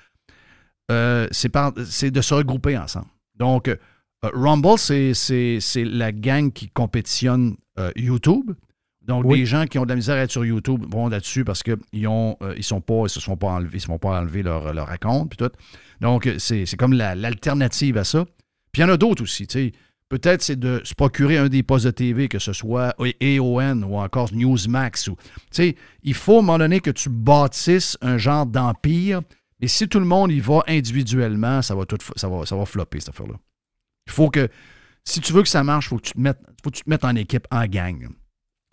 Euh, c'est de se regrouper ensemble. Donc, euh, Rumble, c'est la gang qui compétitionne euh, YouTube. Donc, les gens qui ont de la misère à être sur YouTube vont là-dessus parce qu'ils ne ils sont pas, se sont pas enlevés, ils se sont pas enlever leur, leur raconte, puis tout. Donc, c'est comme l'alternative à ça. Puis il y en a d'autres aussi, tu sais. Peut-être c'est de se procurer un des postes de TV, que ce soit AON ou encore Newsmax. il faut, à un moment donné, que tu bâtisses un genre d'empire. Et si tout le monde y va individuellement, ça va, tout, ça va, ça flopper, cette affaire-là. Il faut que, si tu veux que ça marche, il faut, que tu te mettes, faut que tu te mettes en équipe, en gang.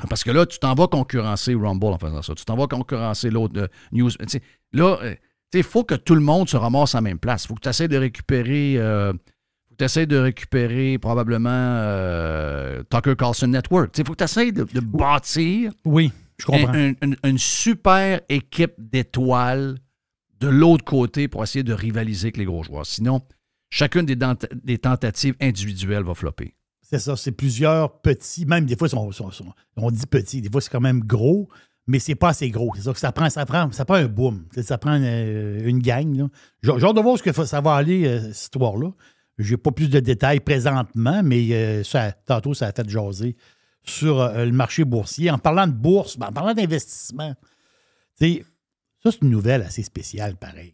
Parce que là, tu t'en vas concurrencer Rumble en faisant ça. Tu t'en vas concurrencer l'autre Newsmax. Euh, News. là, euh, il faut que tout le monde se ramasse en même place. Il faut que tu essaies de récupérer... Euh, tu essaies de récupérer probablement euh, Tucker Carlson Network. Il faut que tu essaies de, bâtir une super équipe d'étoiles de l'autre côté pour essayer de rivaliser avec les gros joueurs. Sinon, chacune des, tentatives individuelles va flopper. C'est ça, c'est plusieurs petits, même des fois, on, dit petit, des fois c'est quand même gros, mais c'est pas assez gros. C'est ça que ça prend, ça prend, ça un boom. Ça prend euh, une, gang. J'ai de voir ce que ça va aller, euh, cette histoire-là. Je n'ai pas plus de détails présentement, mais euh, ça, tantôt, ça a fait jaser sur euh, le marché boursier. En parlant de bourse, ben, en parlant d'investissement, ça, c'est une nouvelle assez spéciale, pareil.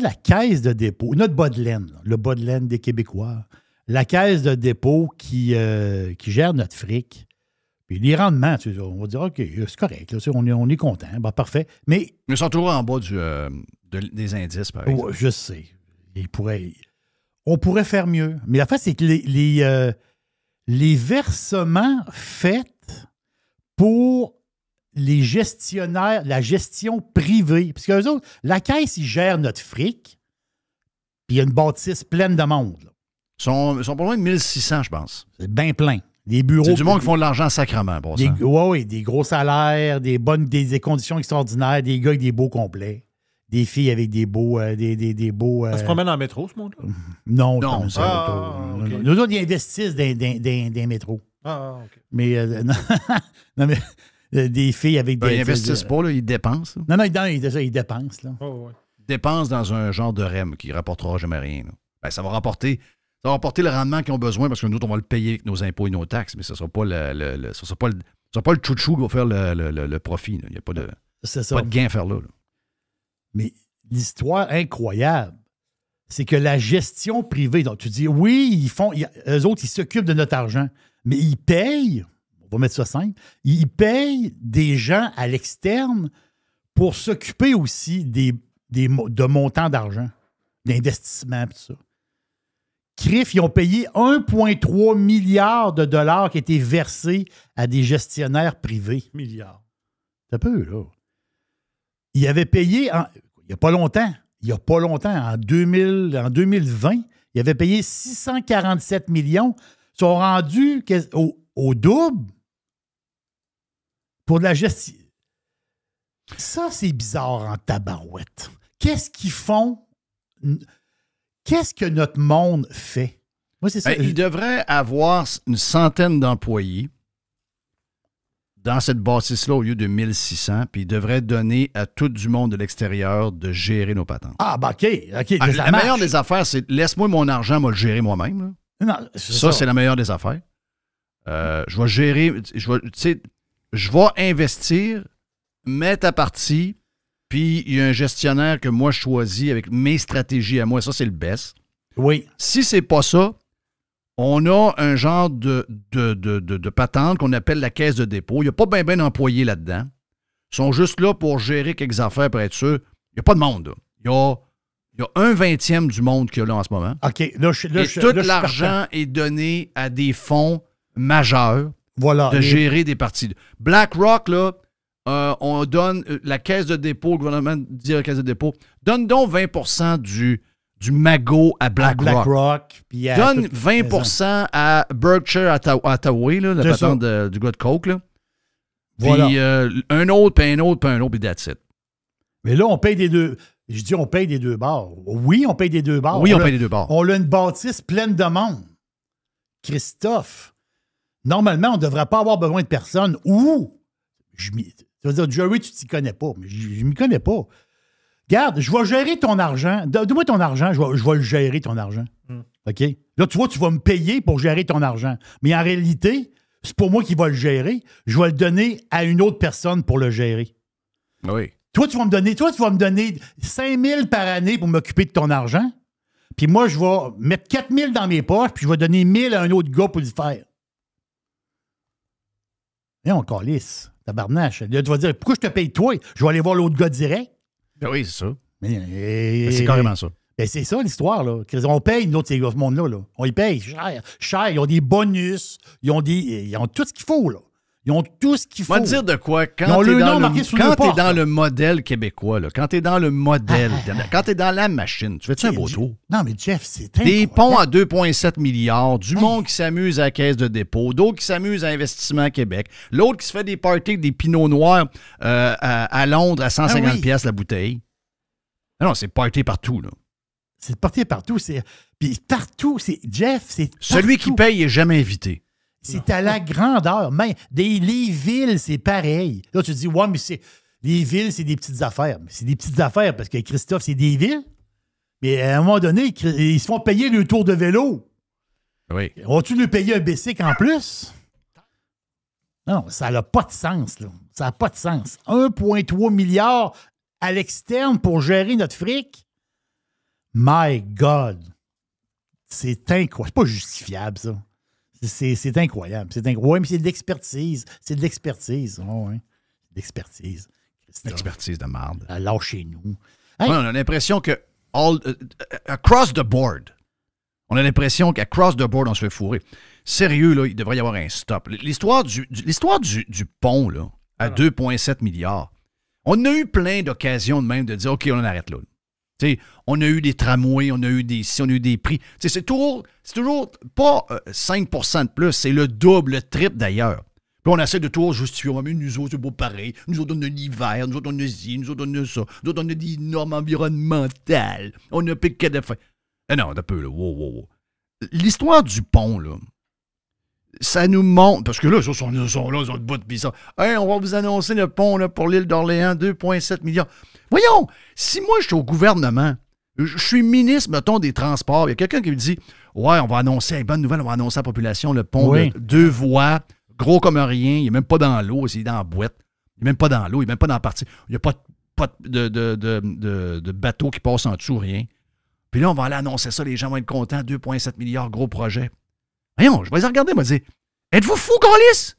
la caisse de dépôt, notre bas de laine, le bas de laine des Québécois, la caisse de dépôt qui, euh, qui gère notre fric, puis les rendements, on va dire, OK, c'est correct, on, est, on est content, ben, parfait. Mais. Ils sont toujours en bas du, des indices, par exemple. je sais. Ils pourraient on pourrait faire mieux. Mais la face, c'est que les, les, euh, versements faits pour les gestionnaires, la gestion privée. Parce eux autres, la caisse, ils gèrent notre fric, puis il y a une bâtisse pleine de monde. Ils sont, pas loin de 1600, je pense. C'est bien plein. Des bureaux. C'est du monde qui font de l'argent sacrement, pour ça. Oui, des gros salaires, des bonnes des conditions extraordinaires, des gars avec des beaux complets des filles avec des beaux. Euh, des, des, des, beaux Ça se euh, promène en métro, ce monde-là? Mm, non, non. Ah, ah, Nous autres, ils investissent dans des métros. Ah, ah, OK. Mais euh, non, mais des filles avec ben, des. Ben, ils n'investissent pas, là, ils dépensent. Non, non, non ils, ils dépensent. Là. Oh, ouais. Ils dépensent dans un genre de REM qui ne rapportera jamais rien. Ben, ça va rapporter ça va rapporter le rendement qu'ils ont besoin parce que nous, on va le payer avec nos impôts et nos taxes, mais ce ne sera pas le, sera pas le, pas le chouchou qui va faire le, profit. Il n'y a pas de, pas de gain à faire là. là. Mais l'histoire incroyable, c'est que la gestion privée, donc tu dis, oui, ils font, eux autres, ils s'occupent de notre argent, mais ils payent, on va mettre ça simple, ils payent des gens à l'externe pour s'occuper aussi des, de montants d'argent, d'investissement, tout ça. CRIF, ils ont payé 1,3 milliard de dollars qui étaient versés à des gestionnaires privés. Milliards. Ça peu, là il avait payé, il n'y a pas longtemps, il n'y a pas longtemps, en, 2000, en 2020, il avait payé 647 millions, sont rendus au, double pour de la gestion. Ça, c'est bizarre en tabarouette. Qu'est-ce qu'ils font? Qu'est-ce que notre monde fait? Moi, ça. Ben, il devrait avoir une centaine d'employés dans cette bâtisse-là au lieu de 1600, puis il devrait donner à tout du monde de l'extérieur de gérer nos patentes. Ah, bah, OK. OK. Ah, la meilleure des affaires, c'est laisse-moi mon argent, moi le gérer moi-même. ça, ça. c'est la meilleure des affaires. Euh, je vais gérer, je vais, tu sais, je vais investir, mettre à partie, puis il y a un gestionnaire que moi je choisis avec mes stratégies à moi. Ça, c'est le best. Oui. Si c'est pas ça, on a un genre de, de, patente qu'on appelle la caisse de dépôt. Il n'y a pas bien ben d'employés là-dedans. Ils sont juste là pour gérer quelques affaires pour être sûr. Il n'y a pas de monde. Il y a, un vingtième du monde qui y là en ce moment. OK. tout l'argent est donné à des fonds majeurs voilà, de gérer des parties. BlackRock, là, euh, on donne euh, la caisse de dépôt, le gouvernement dit la caisse de dépôt, donne donc 20 du, du Mago à Black Rock. Donne 20 à Berkshire Hathaway, là, la patente de, du gars Coke. Là. Voilà. Puis euh, un autre, puis un autre, puis un autre, puis that's it. Mais là, on paye des deux. Je dis, on paye des deux bars. Oui, on paye des deux bars. Oui, on, paye des deux bars. On a une bâtisse pleine de monde. Christophe, normalement, on ne devrait pas avoir besoin de personne. Ou, je m'y. Tu dire, Jerry, tu t'y connais pas. Mais je, ne m'y connais pas. Garde, je vais gérer ton argent. Donne-moi ton argent, je vais, le gérer ton argent. Hmm. OK? Là, tu vois, tu vas me payer pour gérer ton argent. Mais en réalité, c'est pour moi qui va le gérer. Je vais le donner à une autre personne pour le gérer. Oui. Toi, tu vas me donner, toi, tu vas me donner 5 000 par année pour m'occuper de ton argent. Puis moi, je vais mettre 4 000 dans mes poches, puis je vais donner 1 000 à un autre gars pour le faire. Et on calisse. Tabarnache. Là, tu vas dire, pourquoi je te paye toi? Je vais aller voir l'autre gars direct. Ben oui, c'est ça. Ben, c'est euh, carrément ça. Ben c'est ça l'histoire, là. On paye, nous ces monde-là. On y paye cher, cher. Ils ont des bonus, ils ont, des, ils ont tout ce qu'il faut, là. Ils ont tout ce qu'il faut. Moi, dire de quoi, quand tu es, dans le, dans le modèle québécois, ah, ah, ah. quand tu es dans le modèle, quand tu es dans la machine, tu fais-tu un beau tour? Non, mais Jeff, c'est Des ponts à 2,7 milliards, du monde qui s'amuse à la caisse de dépôt, d'autres qui s'amusent à Investissement Québec, l'autre qui se fait des parties avec des pinots noirs euh, à, Londres à 150 pièces la bouteille. Non, non c'est party partout, là. C'est party partout, c'est... Puis partout, c'est... Jeff, c'est Celui qui paye est jamais invité. C'est à la grandeur. Mais des, les villes, c'est pareil. Là, tu te dis, ouais, mais c'est. Les villes, c'est des petites affaires. Mais c'est des petites affaires parce que Christophe, c'est des villes. Mais à un moment donné, ils se font payer le tour de vélo. Oui. Vas-tu lui payer un bicycle en plus? Non, ça n'a pas de sens. Ça n'a pas de sens. 1,3 milliard à l'externe pour gérer notre fric. My God. C'est incroyable. C'est pas justifiable, ça. C'est incroyable. C'est incroyable. mais c'est de l'expertise. C'est de l'expertise. Oh, de L'expertise. L'expertise de merde Alors ah, chez nous. on a l'impression que all, euh, euh, across the board, on a l'impression qu'across the board, on se fait fourrer. Sérieux, là, il devrait y avoir un stop. L'histoire du, l'histoire du, pont là, à 2,7 ah milliards, on a eu plein d'occasions de même de dire OK, on en arrête là on a eu des tramways, on a eu des on a eu des prix. C'est toujours, c'est toujours pas 5 euh, de plus, c'est le double, le triple d'ailleurs. Puis on essaie de toujours justifier. mais nous autres, c'est beau pareil. Nous autres, on a l'hiver, nous autres, on a ci, nous autres, on a ça. Nous autres, on a des normes environnementales. On a piqué de fin. Eh non, un peu, là. Wow, wow, wow. L'histoire du pont, là, ça nous montre, parce que là, ils sont, là, ils ont le bout de on va vous annoncer le pont pour l'île d'Orléans, 2,7 milliards. » Voyons, si moi je suis au gouvernement, je suis ministre, mettons, des Transports, il y a quelqu'un qui me dit Ouais, on va annoncer, une bonne nouvelle, on va annoncer à la population le pont de deux voies, gros comme rien, il n'est même pas dans l'eau, il est dans la boîte. Il n'est même pas dans l'eau, il n'est même pas dans la partie. Il n'y a pas, de, de, bateau qui passe en dessous, rien. Puis là, on va aller annoncer ça, les gens vont être contents, 2,7 milliards, gros projet. Voyons, je vais les regarder, moi, dire Êtes-vous fou, Gaulis?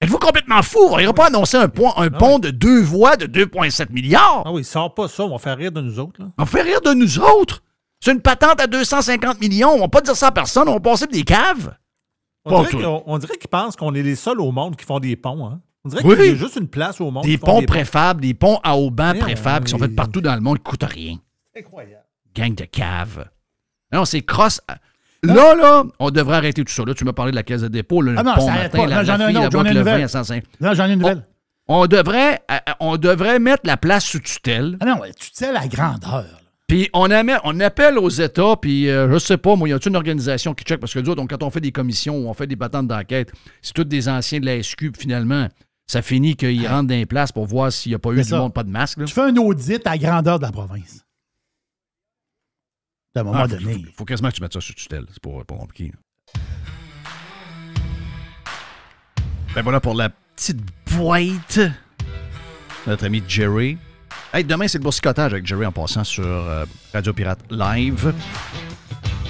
Êtes-vous complètement fou? On n'ira pas annoncer un, un ah pont de deux voies de 2,7 milliards. Ah oui, sort pas ça, on va faire rire de nous autres. On va faire rire de nous autres. C'est une patente à 250 millions. On va pas dire ça à personne, on va passer des caves. On dirait, qu'ils pensent qu'on est les seuls au monde qui font des ponts. Hein? On dirait qu'il y a juste une place au monde. Des ponts préfables, des ponts à auban préfables qui sont faits partout dans le monde qui coûtent rien. Incroyable. Gang de caves. Non, c'est cross. Là, hein? là, on devrait arrêter tout ça. Là, tu m'as parlé de la caisse de dépôt, ah non, j'en ai à une nouvelle. On, devrait, euh, euh, on devrait mettre la place sous tutelle. Ah non, tutelle à grandeur. Puis on, on, appelle aux États, puis euh, je sais pas, moi, y a une organisation qui check? Parce que donc, quand on fait des commissions ou on fait des patentes d'enquête, c'est tous des anciens de la SQ, finalement. Ça finit qu'ils hein? rentrent dans les places pour voir s'il n'y a pas eu du monde, pas de masque. Tu fais un audit à grandeur de la province. Ah, faut, quasiment que tu mettes ça sur tutelle. C'est pas, pas compliqué. Ben voilà pour la petite boîte. Notre ami Jerry. Hey, demain, c'est le boursicotage avec Jerry en passant sur euh, Radio Pirate Live.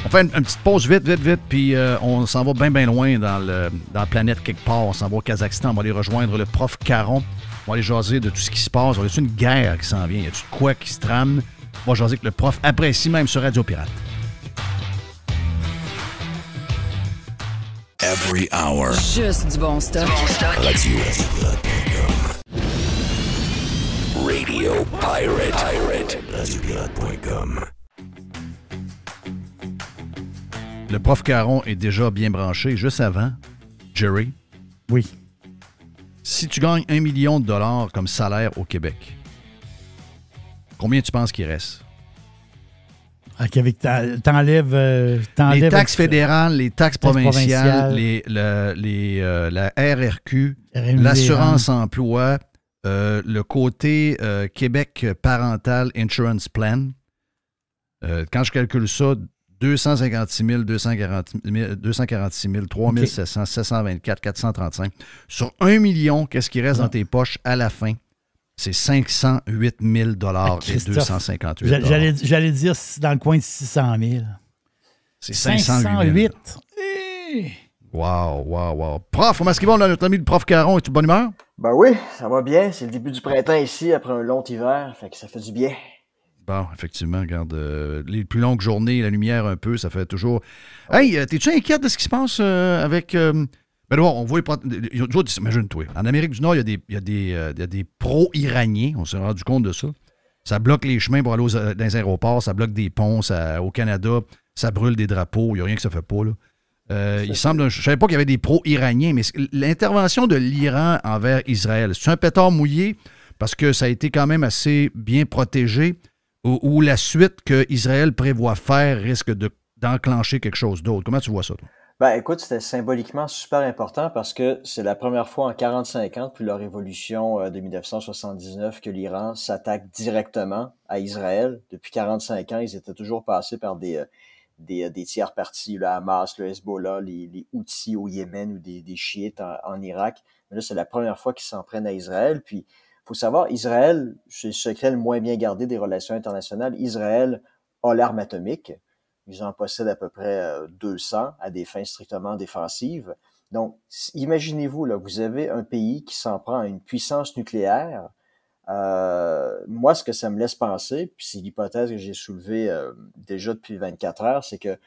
On fait une, petite pause vite, vite, vite, puis euh, on s'en va bien, bien loin dans, le, dans la planète quelque part. On s'en va au Kazakhstan, on va aller rejoindre le prof Caron. On va aller jaser de tout ce qui se passe. On a une guerre qui s'en vient? Y a-tu de quoi qui se trame? Moi, j'en dis que le prof apprécie même ce Radio Pirate. Juste du bon Radio. Pirate. Le prof Caron est déjà bien branché. Juste avant, Jerry. Oui. Si tu gagnes un million de dollars comme salaire au Québec, Combien tu penses qu'il reste? Euh, t'enlèves, les taxes euh, fédérales, les taxes provinciales, les, euh, la RRQ, l'assurance emploi, le côté Québec Parental Insurance Plan. quand je calcule ça, 256 246 000, 3 724, 435. Sur un million, qu'est-ce qui reste dans tes poches à la fin? c'est 508 000 dollars ah, et 258 j'allais, j'allais dire dans le coin de 600 000. C'est 508. 508. Wow, wow, wow. Prof, comment est-ce qu'il va, notre ami le prof Caron? est tu de bonne humeur? Ben oui, ça va bien. C'est le début du printemps ici, après un long hiver, fait que ça fait du bien. Bon, effectivement, regarde, euh, les plus longues journées, la lumière un peu, ça fait toujours... Hey, euh, t'es-tu inquiète de ce qui se passe euh, avec... Mais bon, on voit. Imagine-toi. En Amérique du Nord, il y a des, il euh, des pro-iraniens. On s'est rendu compte de ça. Ça bloque les chemins pour aller euh, dans les aéroports, ça bloque des ponts au Canada, ça brûle des drapeaux. Il n'y a rien que ça fait pas. Euh, il semble, je ne savais pas qu'il y avait des pro-iraniens, mais l'intervention de l'Iran envers Israël, c'est un pétard mouillé parce que ça a été quand même assez bien protégé, ou, la suite que Israël prévoit faire risque d'enclencher quelque chose d'autre. Comment tu vois ça, toi? Ben, écoute, c'était symboliquement super important parce que c'est la première fois en 45 ans depuis la révolution euh, de 1979 que l'Iran s'attaque directement à Israël. Depuis 45 ans, ils étaient toujours passés par des, euh, des, euh, des tiers partis, le Hamas, le Hezbollah, les, les Houthis au Yémen ou des, des chiites en, Irak. Mais là, c'est la première fois qu'ils s'en prennent à Israël. Puis, faut savoir, Israël, c'est le secret le moins bien gardé des relations internationales. Israël a l'arme atomique. Ils en possèdent à peu près 200 euh, à des fins strictement défensives. Donc, imaginez-vous, là, vous avez un pays qui s'en prend à une puissance nucléaire. Euh, moi, ce que ça me laisse penser, puis c'est l'hypothèse que j'ai soulevée euh, déjà depuis 24 heures, c'est que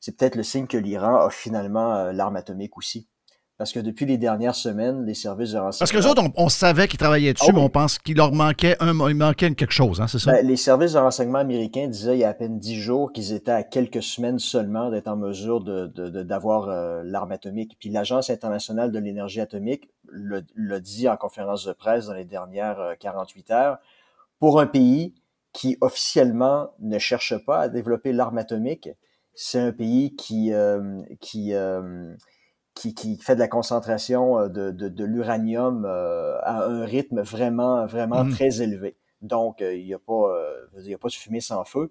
c'est peut-être le signe que l'Iran a finalement l'arme atomique aussi. Parce que depuis les dernières semaines, les services de renseignement. Parce que autres, on, savait qu'ils travaillaient dessus, ah mais on pense qu'il leur manquait, un, il manquait quelque chose, hein, c'est ça? Ben, les services de renseignement américains disaient il y a à peine dix jours qu'ils étaient à quelques semaines seulement d'être en mesure d'avoir euh, l'arme atomique. Puis l'Agence internationale de l'énergie atomique l'a dit en conférence de presse dans les dernières 48 euh, heures. Pour un pays qui officiellement ne cherche pas à développer l'arme atomique, c'est un pays qui, euh, qui, qui, qui, fait de la concentration euh, de, de, de l'uranium euh, à un rythme vraiment, vraiment mmh. très élevé. Donc, euh, il y n'y a, pas, euh, y a pas de fumée sans feu.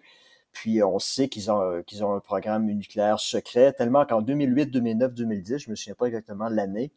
Puis, on sait qu'ils ont, qu'ils ont un programme nucléaire secret, tellement qu'en 2008, 2009, 2010, je me souviens pas exactement de l'année,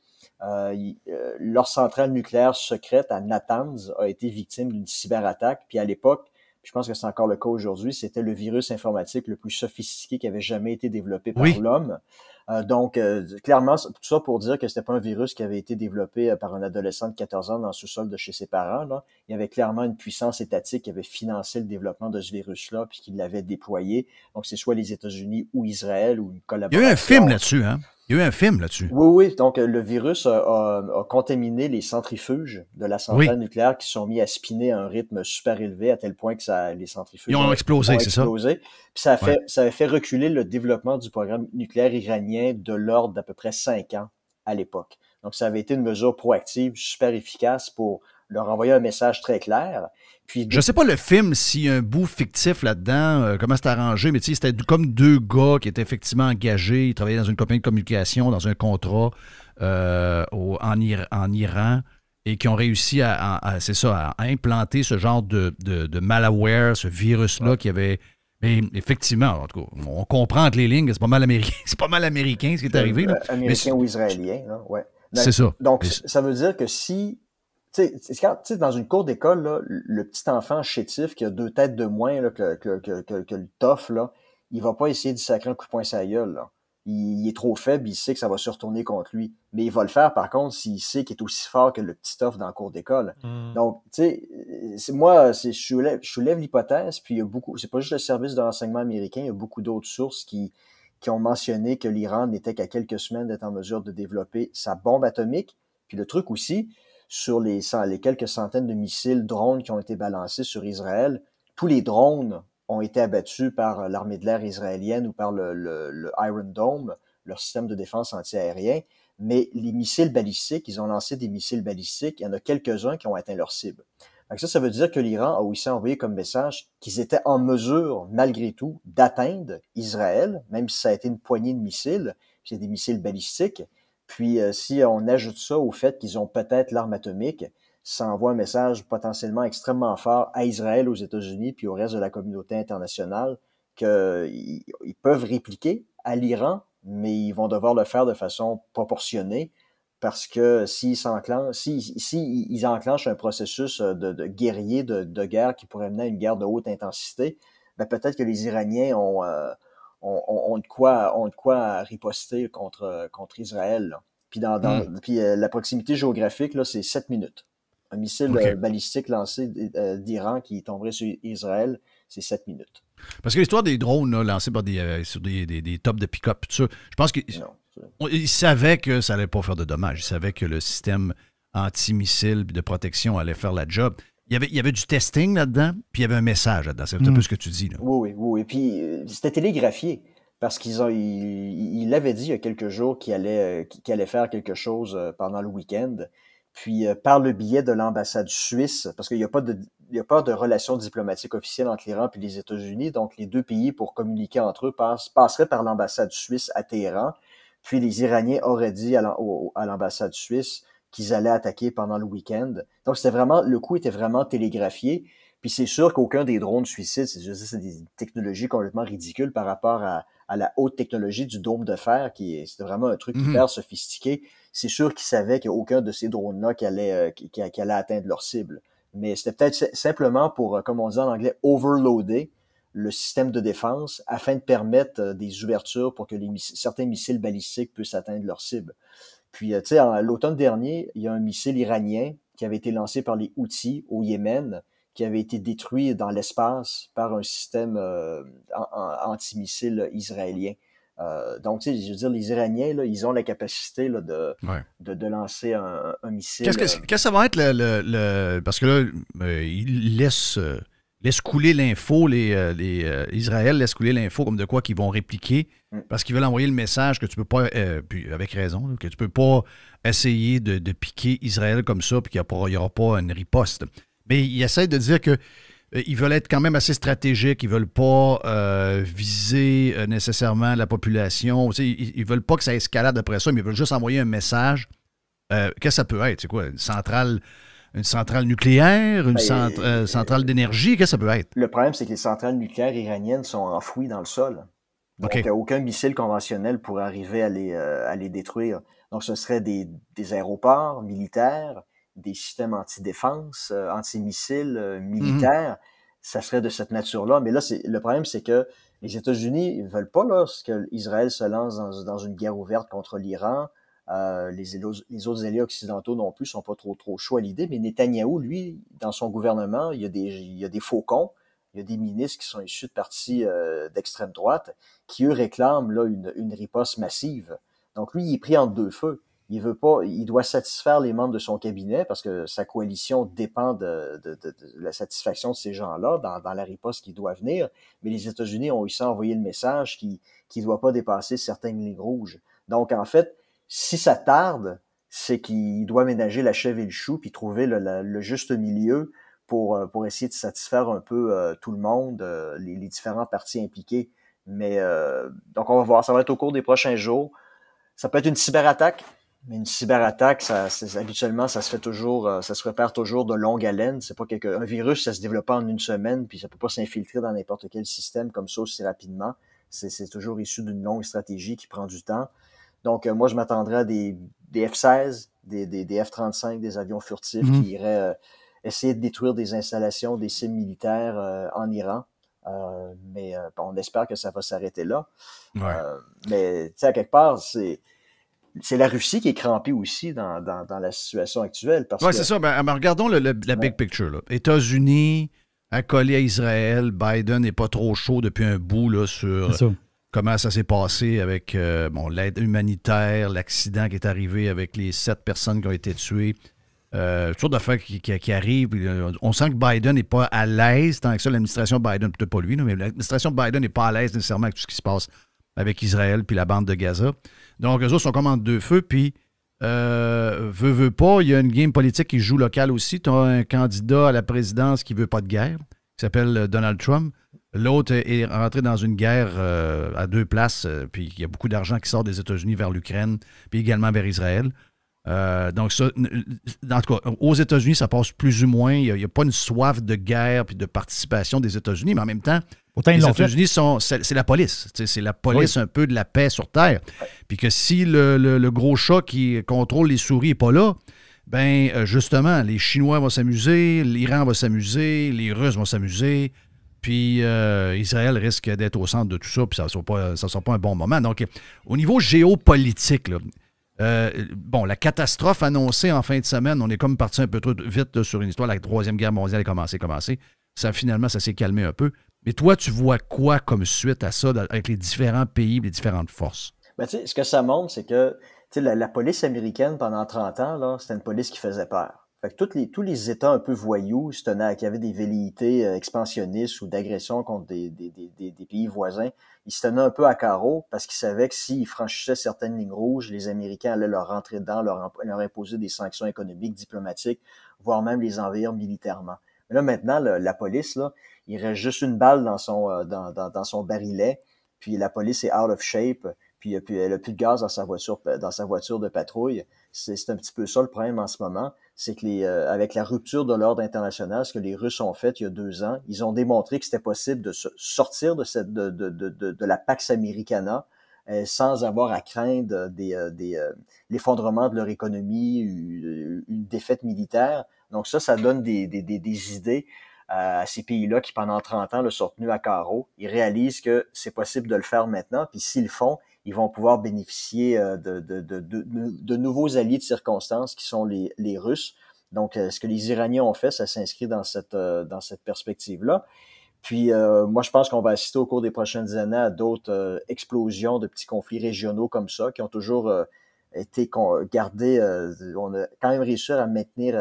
leur centrale nucléaire secrète à Natanz a été victime d'une cyberattaque. Puis, à l'époque, je pense que c'est encore le cas aujourd'hui, c'était le virus informatique le plus sophistiqué qui avait jamais été développé par l'homme. Euh, donc, euh, clairement, tout ça pour dire que c'était pas un virus qui avait été développé euh, par un adolescent de 14 ans dans le sous-sol de chez ses parents. Là. Il y avait clairement une puissance étatique qui avait financé le développement de ce virus-là, puis qui l'avait déployé. Donc, c'est soit les États-Unis ou Israël ou une collaboration. Il y a eu un film là-dessus, hein? Il y a eu un film là-dessus. Oui, oui. Donc, euh, le virus a, contaminé les centrifuges de la centrale nucléaire qui sont mis à spinner à un rythme super élevé à tel point que ça, les centrifuges ont, explosé, c'est ça. Puis fait, ça a fait reculer le développement du programme nucléaire iranien de l'ordre d'à peu près cinq ans à l'époque. Donc, ça avait été une mesure proactive, super efficace pour leur envoyer un message très clair. Puis, je sais pas le film s'il y a un bout fictif là-dedans, euh, comment c'est arrangé, mais tu c'était comme deux gars qui étaient effectivement engagés, ils travaillaient dans une compagnie de communication, dans un contrat euh, en, Iran, et qui ont réussi à, ça, à implanter ce genre de, malware, ce virus-là qui avait. Mais effectivement, en tout cas, on comprend entre les lignes, c'est pas mal américain, c'est pas mal américain ce qui est euh, arrivé. Américain ou israélien, là, ouais. C'est ben, ça. Donc, ça veut dire que si tu sais, dans une cour d'école, le petit enfant chétif qui a deux têtes de moins que, le tof, là, il va pas essayer de sacrer un coup de poing sa gueule. Il, est trop faible, il sait que ça va se retourner contre lui. Mais il va le faire, par contre, s'il sait qu'il est aussi fort que le petit tof dans la cour d'école. Mmh. Donc, tu sais, moi, je soulève, je l'hypothèse, puis il y a beaucoup, c'est pas juste le service de renseignement américain, il y a beaucoup d'autres sources qui, qui ont mentionné que l'Iran n'était qu'à quelques semaines d'être en mesure de développer sa bombe atomique. Puis le truc aussi, sur les, quelques centaines de missiles drones qui ont été balancés sur Israël, tous les drones ont été abattus par l'armée de l'air israélienne ou par le, Iron Dome, leur système de défense anti-aérien. Mais les missiles balistiques, ils ont lancé des missiles balistiques. Il y en a quelques-uns qui ont atteint leur cible. Donc ça, ça veut dire que l'Iran a aussi envoyé comme message qu'ils étaient en mesure, malgré tout, d'atteindre Israël, même si ça a été une poignée de missiles, C'est des missiles balistiques. Puis euh, si on ajoute ça au fait qu'ils ont peut-être l'arme atomique, ça envoie un message potentiellement extrêmement fort à Israël, aux États-Unis, puis au reste de la communauté internationale, qu'ils peuvent répliquer à l'Iran, mais ils vont devoir le faire de façon proportionnée, parce que s'ils s'enclenchent, enclenchent un processus euh, de, guerrier, de, guerre qui pourrait mener à une guerre de haute intensité, ben, peut-être que les Iraniens ont, euh, ont, de quoi, on quoi riposter contre, contre Israël. Puis, hmm. euh, la proximité géographique, là, c'est 7 minutes. Un missile euh, balistique lancé euh, d'Iran qui tomberait sur Israël, c'est 7 minutes. Parce que l'histoire des drones lancés par des, sur des, des, des tops de pick-up, je pense qu'ils savaient que ça n'allait pas faire de dommages. Ils savaient que le système anti-missile de protection allait faire la job il y avait du testing là-dedans, puis il y avait un message là-dedans. C'est un peu mm. ce que tu dis. Oui, oui, oui. Et puis, euh, c'était télégraphié parce qu'ils ont, il, avait dit il y a quelques jours qu'il allait, euh, allait faire quelque chose euh, pendant le week-end. Puis par le biais de l'ambassade suisse, parce qu'il n'y a pas de, y a pas de relations diplomatiques officielles entre l'Iran et les États-Unis, donc les deux pays pour communiquer entre eux passeraient par l'ambassade suisse à Téhéran. Puis les Iraniens auraient dit à l'ambassade suisse qu'ils allaient attaquer pendant le week-end. Donc, c'était vraiment, le coup était vraiment télégraphié. Puis c'est sûr qu'aucun des drones suicides, c'est des technologies complètement ridicules par rapport à, la haute technologie du dôme de fer, qui est vraiment un truc mhm. hyper sophistiqué. C'est sûr qu'ils savaient aucun de ces drones-là euh, qui allait, atteindre leur cible. Mais c'était peut-être simplement pour, euh, comme on dit en anglais, overloader le système de défense afin de permettre euh, des ouvertures pour que les certains missiles balistiques puissent atteindre leur cible. Puis, euh, tu sais, l'automne dernier, il y a un missile iranien qui avait été lancé par les Houthis au Yémen, qui avait été détruit dans l'espace par un système euh, anti antimissile israélien. Euh, donc, tu sais, je veux dire, les Iraniens, ils ont la capacité de, de, lancer un, missile. Qu'est-ce que, ça va être le, Parce que là, ils laissent laisse couler l'info, les, euh, les euh, Israël laisse couler l'info comme de quoi qu'ils vont répliquer mm. parce qu'ils veulent envoyer le message que tu peux pas, euh, puis avec raison, que tu peux pas essayer de, piquer Israël comme ça puis qu'il n'y aura pas une riposte. Mais ils essaient de dire que ils veulent être quand même assez stratégiques. Ils ne veulent pas viser nécessairement la population. Ils ne veulent pas que ça escalade après ça, mais ils veulent juste envoyer un message. Qu'est-ce que ça peut être? C'est quoi? Une centrale une centrale nucléaire, une ben, euh, euh, centrale d'énergie, qu'est-ce que ça peut être? Le problème, c'est que les centrales nucléaires iraniennes sont enfouies dans le sol. Donc, aucun missile conventionnel pourrait arriver euh, à les, détruire. Donc, ce serait des, aéroports militaires, des systèmes anti-défense, anti-missiles mhm. militaires. ça serait de cette nature-là. Mais là, le problème, c'est que les États-Unis ne veulent pas là, que Israël se lance dans une guerre ouverte contre l'Iran. Euh, les, les, autres alliés occidentaux non plus sont pas trop trop chauds à l'idée, mais Netanyahu lui, dans son gouvernement, il y a des, il y a des faucons, il y a des ministres qui sont issus de partis euh, d'extrême droite qui, eux, réclament là, une, une, riposte massive. Donc lui, il est pris entre deux feux. Il veut pas, il doit satisfaire les membres de son cabinet parce que sa coalition dépend de, la satisfaction de ces gens-là dans, la riposte qui doit venir. Mais les États-Unis ont aussi envoyé le message qu'il ne doit pas dépasser certaines lignes rouges. Donc en fait, si ça tarde, c'est qu'il doit ménager la chèvre et le chou, puis trouver le, juste milieu pour, euh, pour essayer de satisfaire un peu euh, tout le monde, euh, les, les, parties impliquées. Mais donc on va voir, ça va être au cours des prochains jours. Ça peut être une cyberattaque, mais une cyberattaque, ça, habituellement, ça se fait toujours, ça se repère toujours de longue haleine. C'est pas quelque, un virus, ça se développe en une semaine, puis ça peut pas s'infiltrer dans n'importe quel système comme ça aussi rapidement. C'est toujours issu d'une longue stratégie qui prend du temps. Donc, euh, moi, je m'attendrais à des, F-16, des, F-35, des avions furtifs mhm. qui iraient euh, essayer de détruire des installations, des cibles militaires euh, en Iran. mais on espère que ça va s'arrêter là. mais tu sais, à quelque part, c'est. C'est la Russie qui est crampée aussi dans, la situation actuelle. Oui, c'est ça. Ben, ah, ben, regardons le, la big picture. États-Unis, accolés à Israël, Biden n'est pas trop chaud depuis un bout sur comment ça s'est passé avec euh, l'aide humanitaire, l'accident qui est arrivé avec les sept personnes qui ont été tuées. Euh, toutes sortes d'affaires qui, arrivent. Euh, on sent que Biden n'est pas à l'aise tant que ça. L'administration Biden, peut-être pas lui, mais l'administration Biden n'est pas à l'aise nécessairement avec tout ce qui se passe avec Israël puis la bande de Gaza. Donc, eux autres sont comme en deux feux, puis euh, veut, veut pas, il y a une game politique qui joue locale aussi. Tu as un candidat à la présidence qui veut pas de guerre, qui s'appelle Donald Trump. L'autre est rentré dans une guerre euh, à deux places, euh, puis il y a beaucoup d'argent qui sort des États-Unis vers l'Ukraine, puis également vers Israël. Euh, donc, ça, en tout cas, aux États-Unis, ça passe plus ou moins. Il n'y a, pas une soif de guerre puis de participation des États-Unis, mais en même temps, les États-Unis sont. C'est la police. C'est la police un peu de la paix sur Terre. Puis que si le, gros chat qui contrôle les souris n'est pas là, ben justement, les Chinois vont s'amuser, l'Iran va s'amuser, les Russes vont s'amuser. Puis euh, Israël risque d'être au centre de tout ça, puis ça ne sera, pas, un bon moment. Donc, au niveau géopolitique, euh, bon, la catastrophe annoncée en fin de semaine, on est comme parti un peu trop vite sur une histoire. La Troisième Guerre mondiale a commencé, commencé. Ça, finalement, ça s'est calmé un peu. Mais toi, tu vois quoi comme suite à ça avec les différents pays, les différentes forces? Ben, ce que ça montre, c'est que la, la police américaine pendant 30 ans, c'était une police qui faisait peur les, tous les États un peu voyous se tenaient, qui avaient des velléités euh, expansionnistes ou d'agression contre des, des, des, pays voisins, ils se tenaient un peu à carreau parce qu'ils savaient que s'ils franchissaient certaines lignes rouges, les Américains allaient leur rentrer dedans, leur, imposer des sanctions économiques, diplomatiques, voire même les envahir militairement. là, maintenant, la police, là, il reste juste une balle dans son, euh, dans, dans, son barillet, puis la police est out of shape puis, euh, elle n'a plus de gaz dans sa voiture, dans sa voiture de patrouille. C'est un petit peu ça le problème en ce moment c'est que euh, avec la rupture de l'ordre international, ce que les Russes ont fait il y a deux ans, ils ont démontré que c'était possible de se sortir de, cette, de, de, de, de la Pax Americana euh, sans avoir à craindre des, euh, des, l'effondrement de leur économie, une, défaite militaire. Donc ça, ça donne des, des, des idées à ces pays-là qui, pendant 30 ans, le sont tenus à carreau. Ils réalisent que c'est possible de le faire maintenant, puis s'ils le font, ils vont pouvoir bénéficier euh, de, de, de, nouveaux alliés de circonstances qui sont les, les Russes. Donc, euh, ce que les Iraniens ont fait, ça s'inscrit dans cette, euh, dans cette perspective-là. Puis, moi, je pense qu'on va assister au cours des prochaines années à d'autres explosions de petits conflits régionaux comme ça, qui ont toujours été gardés. on a quand même réussi à maintenir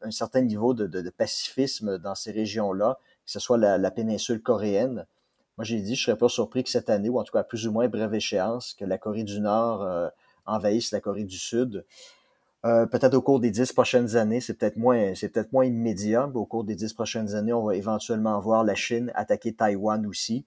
un certain niveau de, de, pacifisme dans ces régions-là, que ce soit la péninsule coréenne, moi, j'ai dit, je serais pas surpris que cette année, ou en tout cas à plus ou moins brève échéance, que la Corée du Nord euh, envahisse la Corée du Sud. Euh, peut-être au cours des dix prochaines années, c'est peut-être moins, c'est peut-être moins immédiat, mais au cours des dix prochaines années, on va éventuellement voir la Chine attaquer Taïwan aussi.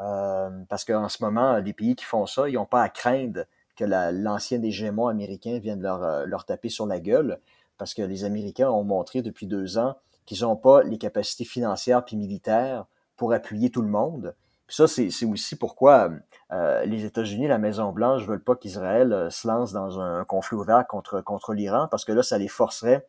Euh, parce qu'en ce moment, les pays qui font ça, ils n'ont pas à craindre que l'ancien hégémon américain vienne leur, euh, leur taper sur la gueule, parce que les Américains ont montré depuis deux ans qu'ils n'ont pas les capacités financières puis militaires pour appuyer tout le monde ça, c'est aussi pourquoi euh, les États-Unis, la Maison-Blanche, veulent pas qu'Israël euh, se lance dans un conflit ouvert contre, contre l'Iran, parce que là, ça les forcerait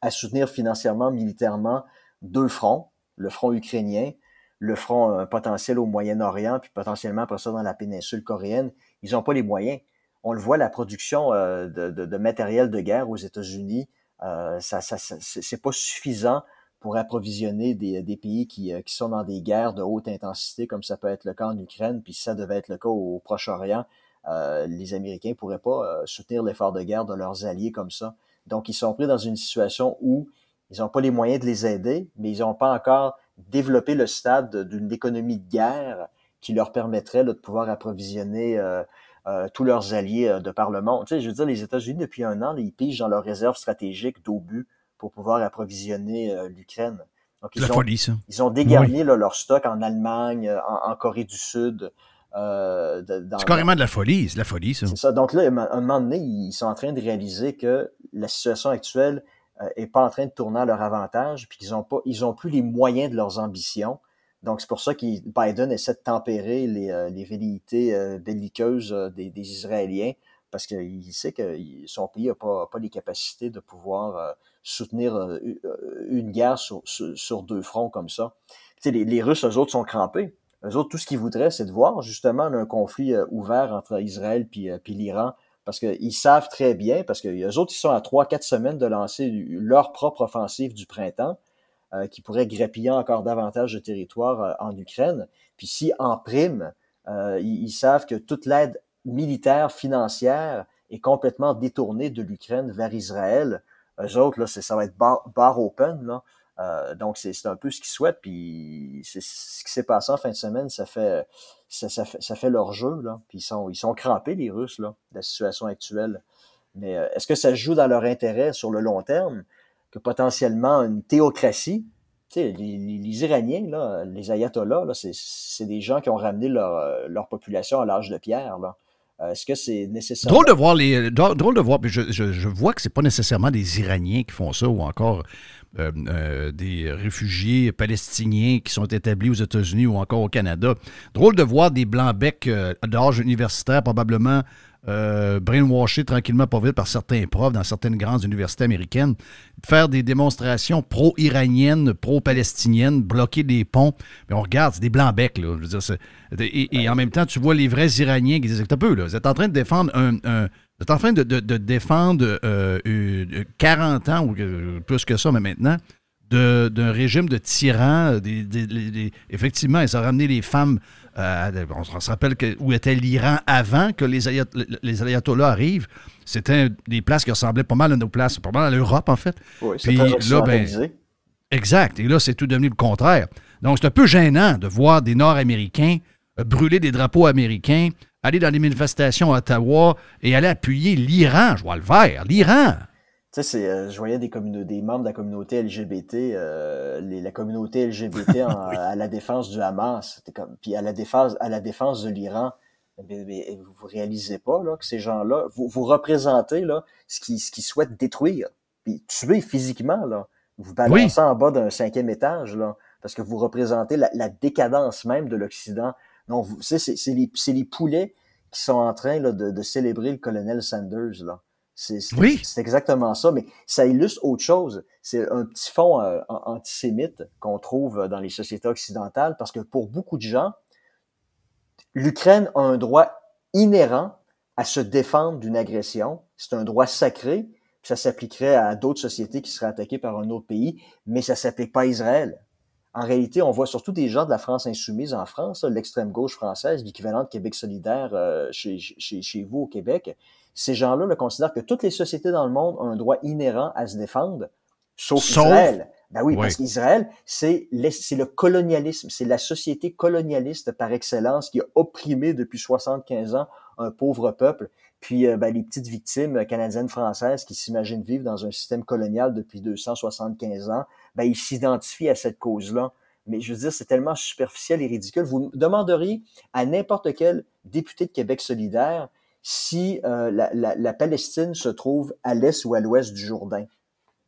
à soutenir financièrement, militairement, deux fronts, le front ukrainien, le front euh, potentiel au Moyen-Orient, puis potentiellement après ça dans la péninsule coréenne. Ils n'ont pas les moyens. On le voit, la production de, matériel de guerre aux États-Unis, ça, ça, ça c'est pas suffisant pour approvisionner des, pays qui, euh, qui, sont dans des guerres de haute intensité, comme ça peut être le cas en Ukraine, puis ça devait être le cas au Proche-Orient, euh, les Américains pourraient pas euh, soutenir l'effort de guerre de leurs alliés comme ça. Donc, ils sont pris dans une situation où ils n'ont pas les moyens de les aider, mais ils n'ont pas encore développé le stade d'une économie de guerre qui leur permettrait de pouvoir approvisionner tous leurs alliés de par le monde. Tu sais, je veux dire, les États-Unis, depuis un an, ils pigent dans leurs réserves stratégiques d'obus pour pouvoir approvisionner euh, l'Ukraine. Donc, ils, ont, folie, ça. Hein. ils ont dégarni leur stock en Allemagne, euh, en, Corée du Sud. Euh, c'est carrément de la folie, c'est de la folie, ça. Donc là, à un moment donné, ils sont en train de réaliser que la situation actuelle n'est pas en train de tourner à leur avantage, puis qu'ils n'ont pas, ils ont plus les moyens de leurs ambitions. Donc c'est pour ça que Biden essaie de tempérer les, les velléités belliqueuses des, Israéliens, parce qu'il sait que son pays n'a pas, les capacités de pouvoir soutenir euh, euh, une guerre sur, sur, deux fronts comme ça. les, Russes, eux autres, sont crampés. Eux autres, tout ce qu'ils voudraient, c'est de voir justement un conflit euh, ouvert entre Israël puis, l'Iran. Parce qu'ils savent très bien, parce qu'eux autres, ils sont à trois, quatre semaines de lancer leur propre offensive du printemps, qui pourrait grappiller encore davantage de territoire en Ukraine. Puis si en prime, ils, savent que toute l'aide militaire, financière est complètement détournée de l'Ukraine vers Israël, eux autres, là, ça va être bar, open. Euh, donc, c'est un peu ce qu'ils souhaitent. Puis, ce qui s'est passé en fin de semaine, ça fait, ça, fait, leur jeu. Puis, ils sont, ils sont crampés, les Russes, là, de la situation actuelle. Mais euh, est-ce que ça joue dans leur intérêt sur le long terme que potentiellement une théocratie, les, Iraniens, les ayatollahs, c'est des gens qui ont ramené leur, euh, leur population à l'âge de pierre. Là. Euh, est-ce que c'est nécessaire? Drôle de voir les. de voir. Je, vois que n'est pas nécessairement des Iraniens qui font ça ou encore euh, euh, des réfugiés palestiniens qui sont établis aux États-Unis ou encore au Canada. Drôle de voir des blancs-becs d'âge universitaire, probablement euh, tranquillement pas par certains profs dans certaines grandes universités américaines, faire des démonstrations pro-iraniennes, pro-palestiniennes, bloquer des ponts. Mais on regarde, c'est des blancs-becs. Là. et, en même temps, tu vois les vrais Iraniens qui disent, un peu, là, vous êtes en train de défendre un, vous êtes en train de, défendre 40 euh, ans ou plus que ça, mais maintenant, d'un régime de tyrans. effectivement, ils ont ramené les femmes euh, on se rappelle où était l'Iran avant que les, les ayatollahs arrivent. C'était des places qui ressemblaient pas mal à nos places, pas mal à l'Europe, en fait. Oui, Puis ben, Exact. Et là, c'est tout devenu le contraire. Donc, c'est un peu gênant de voir des Nord-Américains euh, brûler des drapeaux américains, aller dans les manifestations à Ottawa et aller appuyer l'Iran. Je vois le vert. L'Iran. Tu sais, euh, je voyais des, membres de la communauté LGBT, euh, les, la communauté LGBT à la défense du Hamas, comme, puis à la défense, à la défense de l'Iran. Mais, mais, vous réalisez pas là, que ces gens-là, vous, vous représentez là, ce qu'ils ce qui souhaitent détruire, puis tuer physiquement. Là. Vous balancez en bas d'un cinquième étage, là, parce que vous représentez la, la décadence même de l'Occident. Non, c'est les, les poulets qui sont en train là, de, de célébrer le colonel Sanders. Là. C'est exactement ça, mais ça illustre autre chose. C'est un petit fond euh, antisémite qu'on trouve dans les sociétés occidentales parce que pour beaucoup de gens, l'Ukraine a un droit inhérent à se défendre d'une agression. C'est un droit sacré. Ça s'appliquerait à d'autres sociétés qui seraient attaquées par un autre pays, mais ça s'applique pas à Israël. En réalité, on voit surtout des gens de la France insoumise en France, l'extrême gauche française, l'équivalent de Québec solidaire euh, chez, chez, vous au Québec, ces gens-là le considèrent que toutes les sociétés dans le monde ont un droit inhérent à se défendre, sauf, Israël. Ben oui, parce qu'Israël, c'est le colonialisme, c'est la société colonialiste par excellence qui a opprimé depuis 75 ans un pauvre peuple. Puis euh, ben, les petites victimes canadiennes françaises qui s'imaginent vivre dans un système colonial depuis 275 ans, ben, ils s'identifient à cette cause-là. Mais je veux dire, c'est tellement superficiel et ridicule. Vous demanderiez à n'importe quel député de Québec solidaire si euh, la, Palestine se trouve à l'est ou à l'ouest du Jourdain.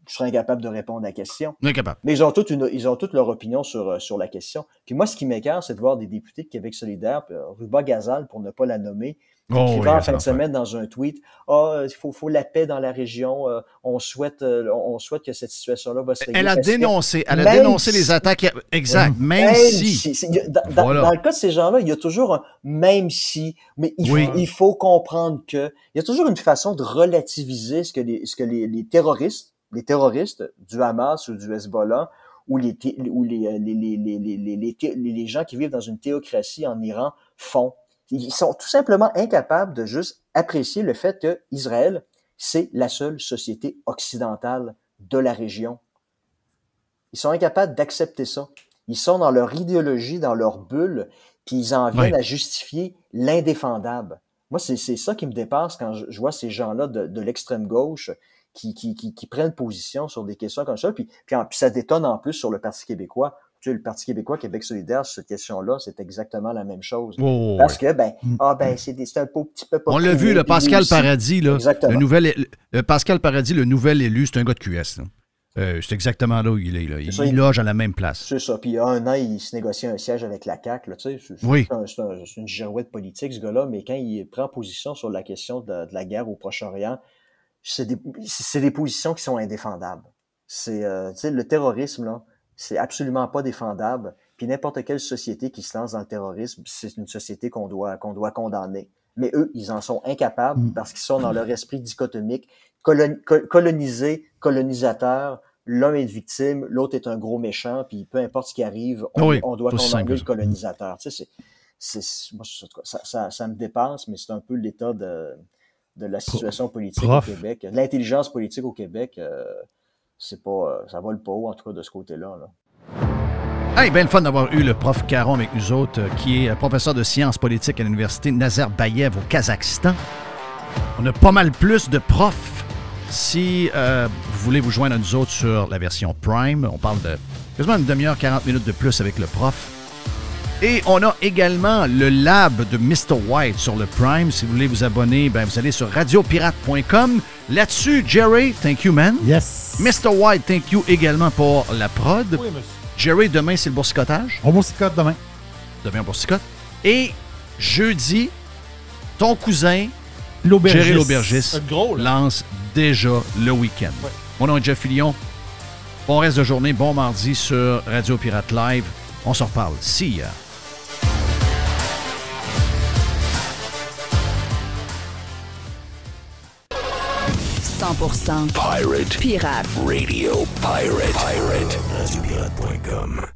Je serais incapable de répondre à la question. Incapable. Mais ils ont toutes ils ont toutes leur opinion sur, euh, sur la question. Puis moi, ce qui m'écarte, c'est de voir des députés de Québec solidaire, euh, Ruba Gazal, pour ne pas la nommer, Oh, va en fin de semaine dans un tweet Ah, euh, il faut, la paix dans la région. Euh, on, souhaite, euh, on souhaite que cette situation-là va se régler. Elle a dénoncé, elle a dénoncé les attaques. Exact. Même, si. dans, dans, le cas de ces gens-là, il y a toujours un même si, mais il, faut, comprendre que. Il y a toujours une façon de relativiser ce que les, ce que les, les terroristes, les terroristes du Hamas ou du Hezbollah ou les, ou les, les, les gens qui vivent dans une théocratie en Iran font ils sont tout simplement incapables de juste apprécier le fait que Israël, c'est la seule société occidentale de la région. Ils sont incapables d'accepter ça. Ils sont dans leur idéologie, dans leur bulle, qu'ils ils en viennent à justifier l'indéfendable. Moi, c'est ça qui me dépasse quand je, vois ces gens-là de, l'extrême gauche qui, qui, qui, prennent position sur des questions comme ça, puis, puis ça détonne en plus sur le Parti québécois le Parti québécois, Québec solidaire, cette question-là, c'est exactement la même chose. Oh, Parce que, ben, mm. ah, ben, c'est un petit peu... On l'a vu, le Pascal Paradis, là, le nouvel, Pascal Paradis, le nouvel élu, c'est un gars de QS. Euh, c'est exactement là où il est. Là. il, loge à la même place. C'est ça. Puis il y a un an, il se négociait un siège avec la CAQ. Là, c'est, une girouette politique, ce gars-là. Mais quand il prend position sur la question de, la guerre au Proche-Orient, c'est des, positions qui sont indéfendables. C'est euh, sais, le terrorisme, là. C'est absolument pas défendable. Puis n'importe quelle société qui se lance dans le terrorisme, c'est une société qu'on doit, qu'on doit condamner. Mais eux, ils en sont incapables mm. parce qu'ils sont dans leur esprit dichotomique, colonisé, colonisateur. L'un est victime, l'autre est un gros méchant, puis peu importe ce qui arrive, on, ah doit condamner le mm. colonisateur. Tu sais, c'est, moi, ça, ça, ça, me dépasse, mais c'est un peu l'état de, de la situation politique au Québec. L'intelligence politique au Québec, euh, c'est pas, euh, ça vole pas haut, en tout cas, de ce côté-là. Hey, bien le fun d'avoir eu le prof Caron avec nous autres, euh, qui est euh, professeur de sciences politiques à l'université Nazarbayev au Kazakhstan. On a pas mal plus de profs. Si vous voulez vous joindre à nous autres sur la version Prime, on parle de quasiment une demi-heure, 40 minutes de plus avec le prof. Et on a également le lab de Mr. White sur le Prime. Si vous voulez vous abonner, ben vous allez sur radiopirate.com. Là-dessus, Jerry, thank you, man. Yes. Mr. White, thank you également pour la prod. Oui, monsieur. Jerry, demain, c'est le boursicotage. On boursicote demain. Demain, on boursicote. Et jeudi, ton cousin, Jerry l'aubergiste, lance déjà le week-end. On Mon nom est Jeff Fillion. Bon reste de journée, bon mardi sur Radio Pirate Live. On se reparle. See ya. 100% Pirate. Pirate. Radio Pirate. Pirate. Radiopirate.com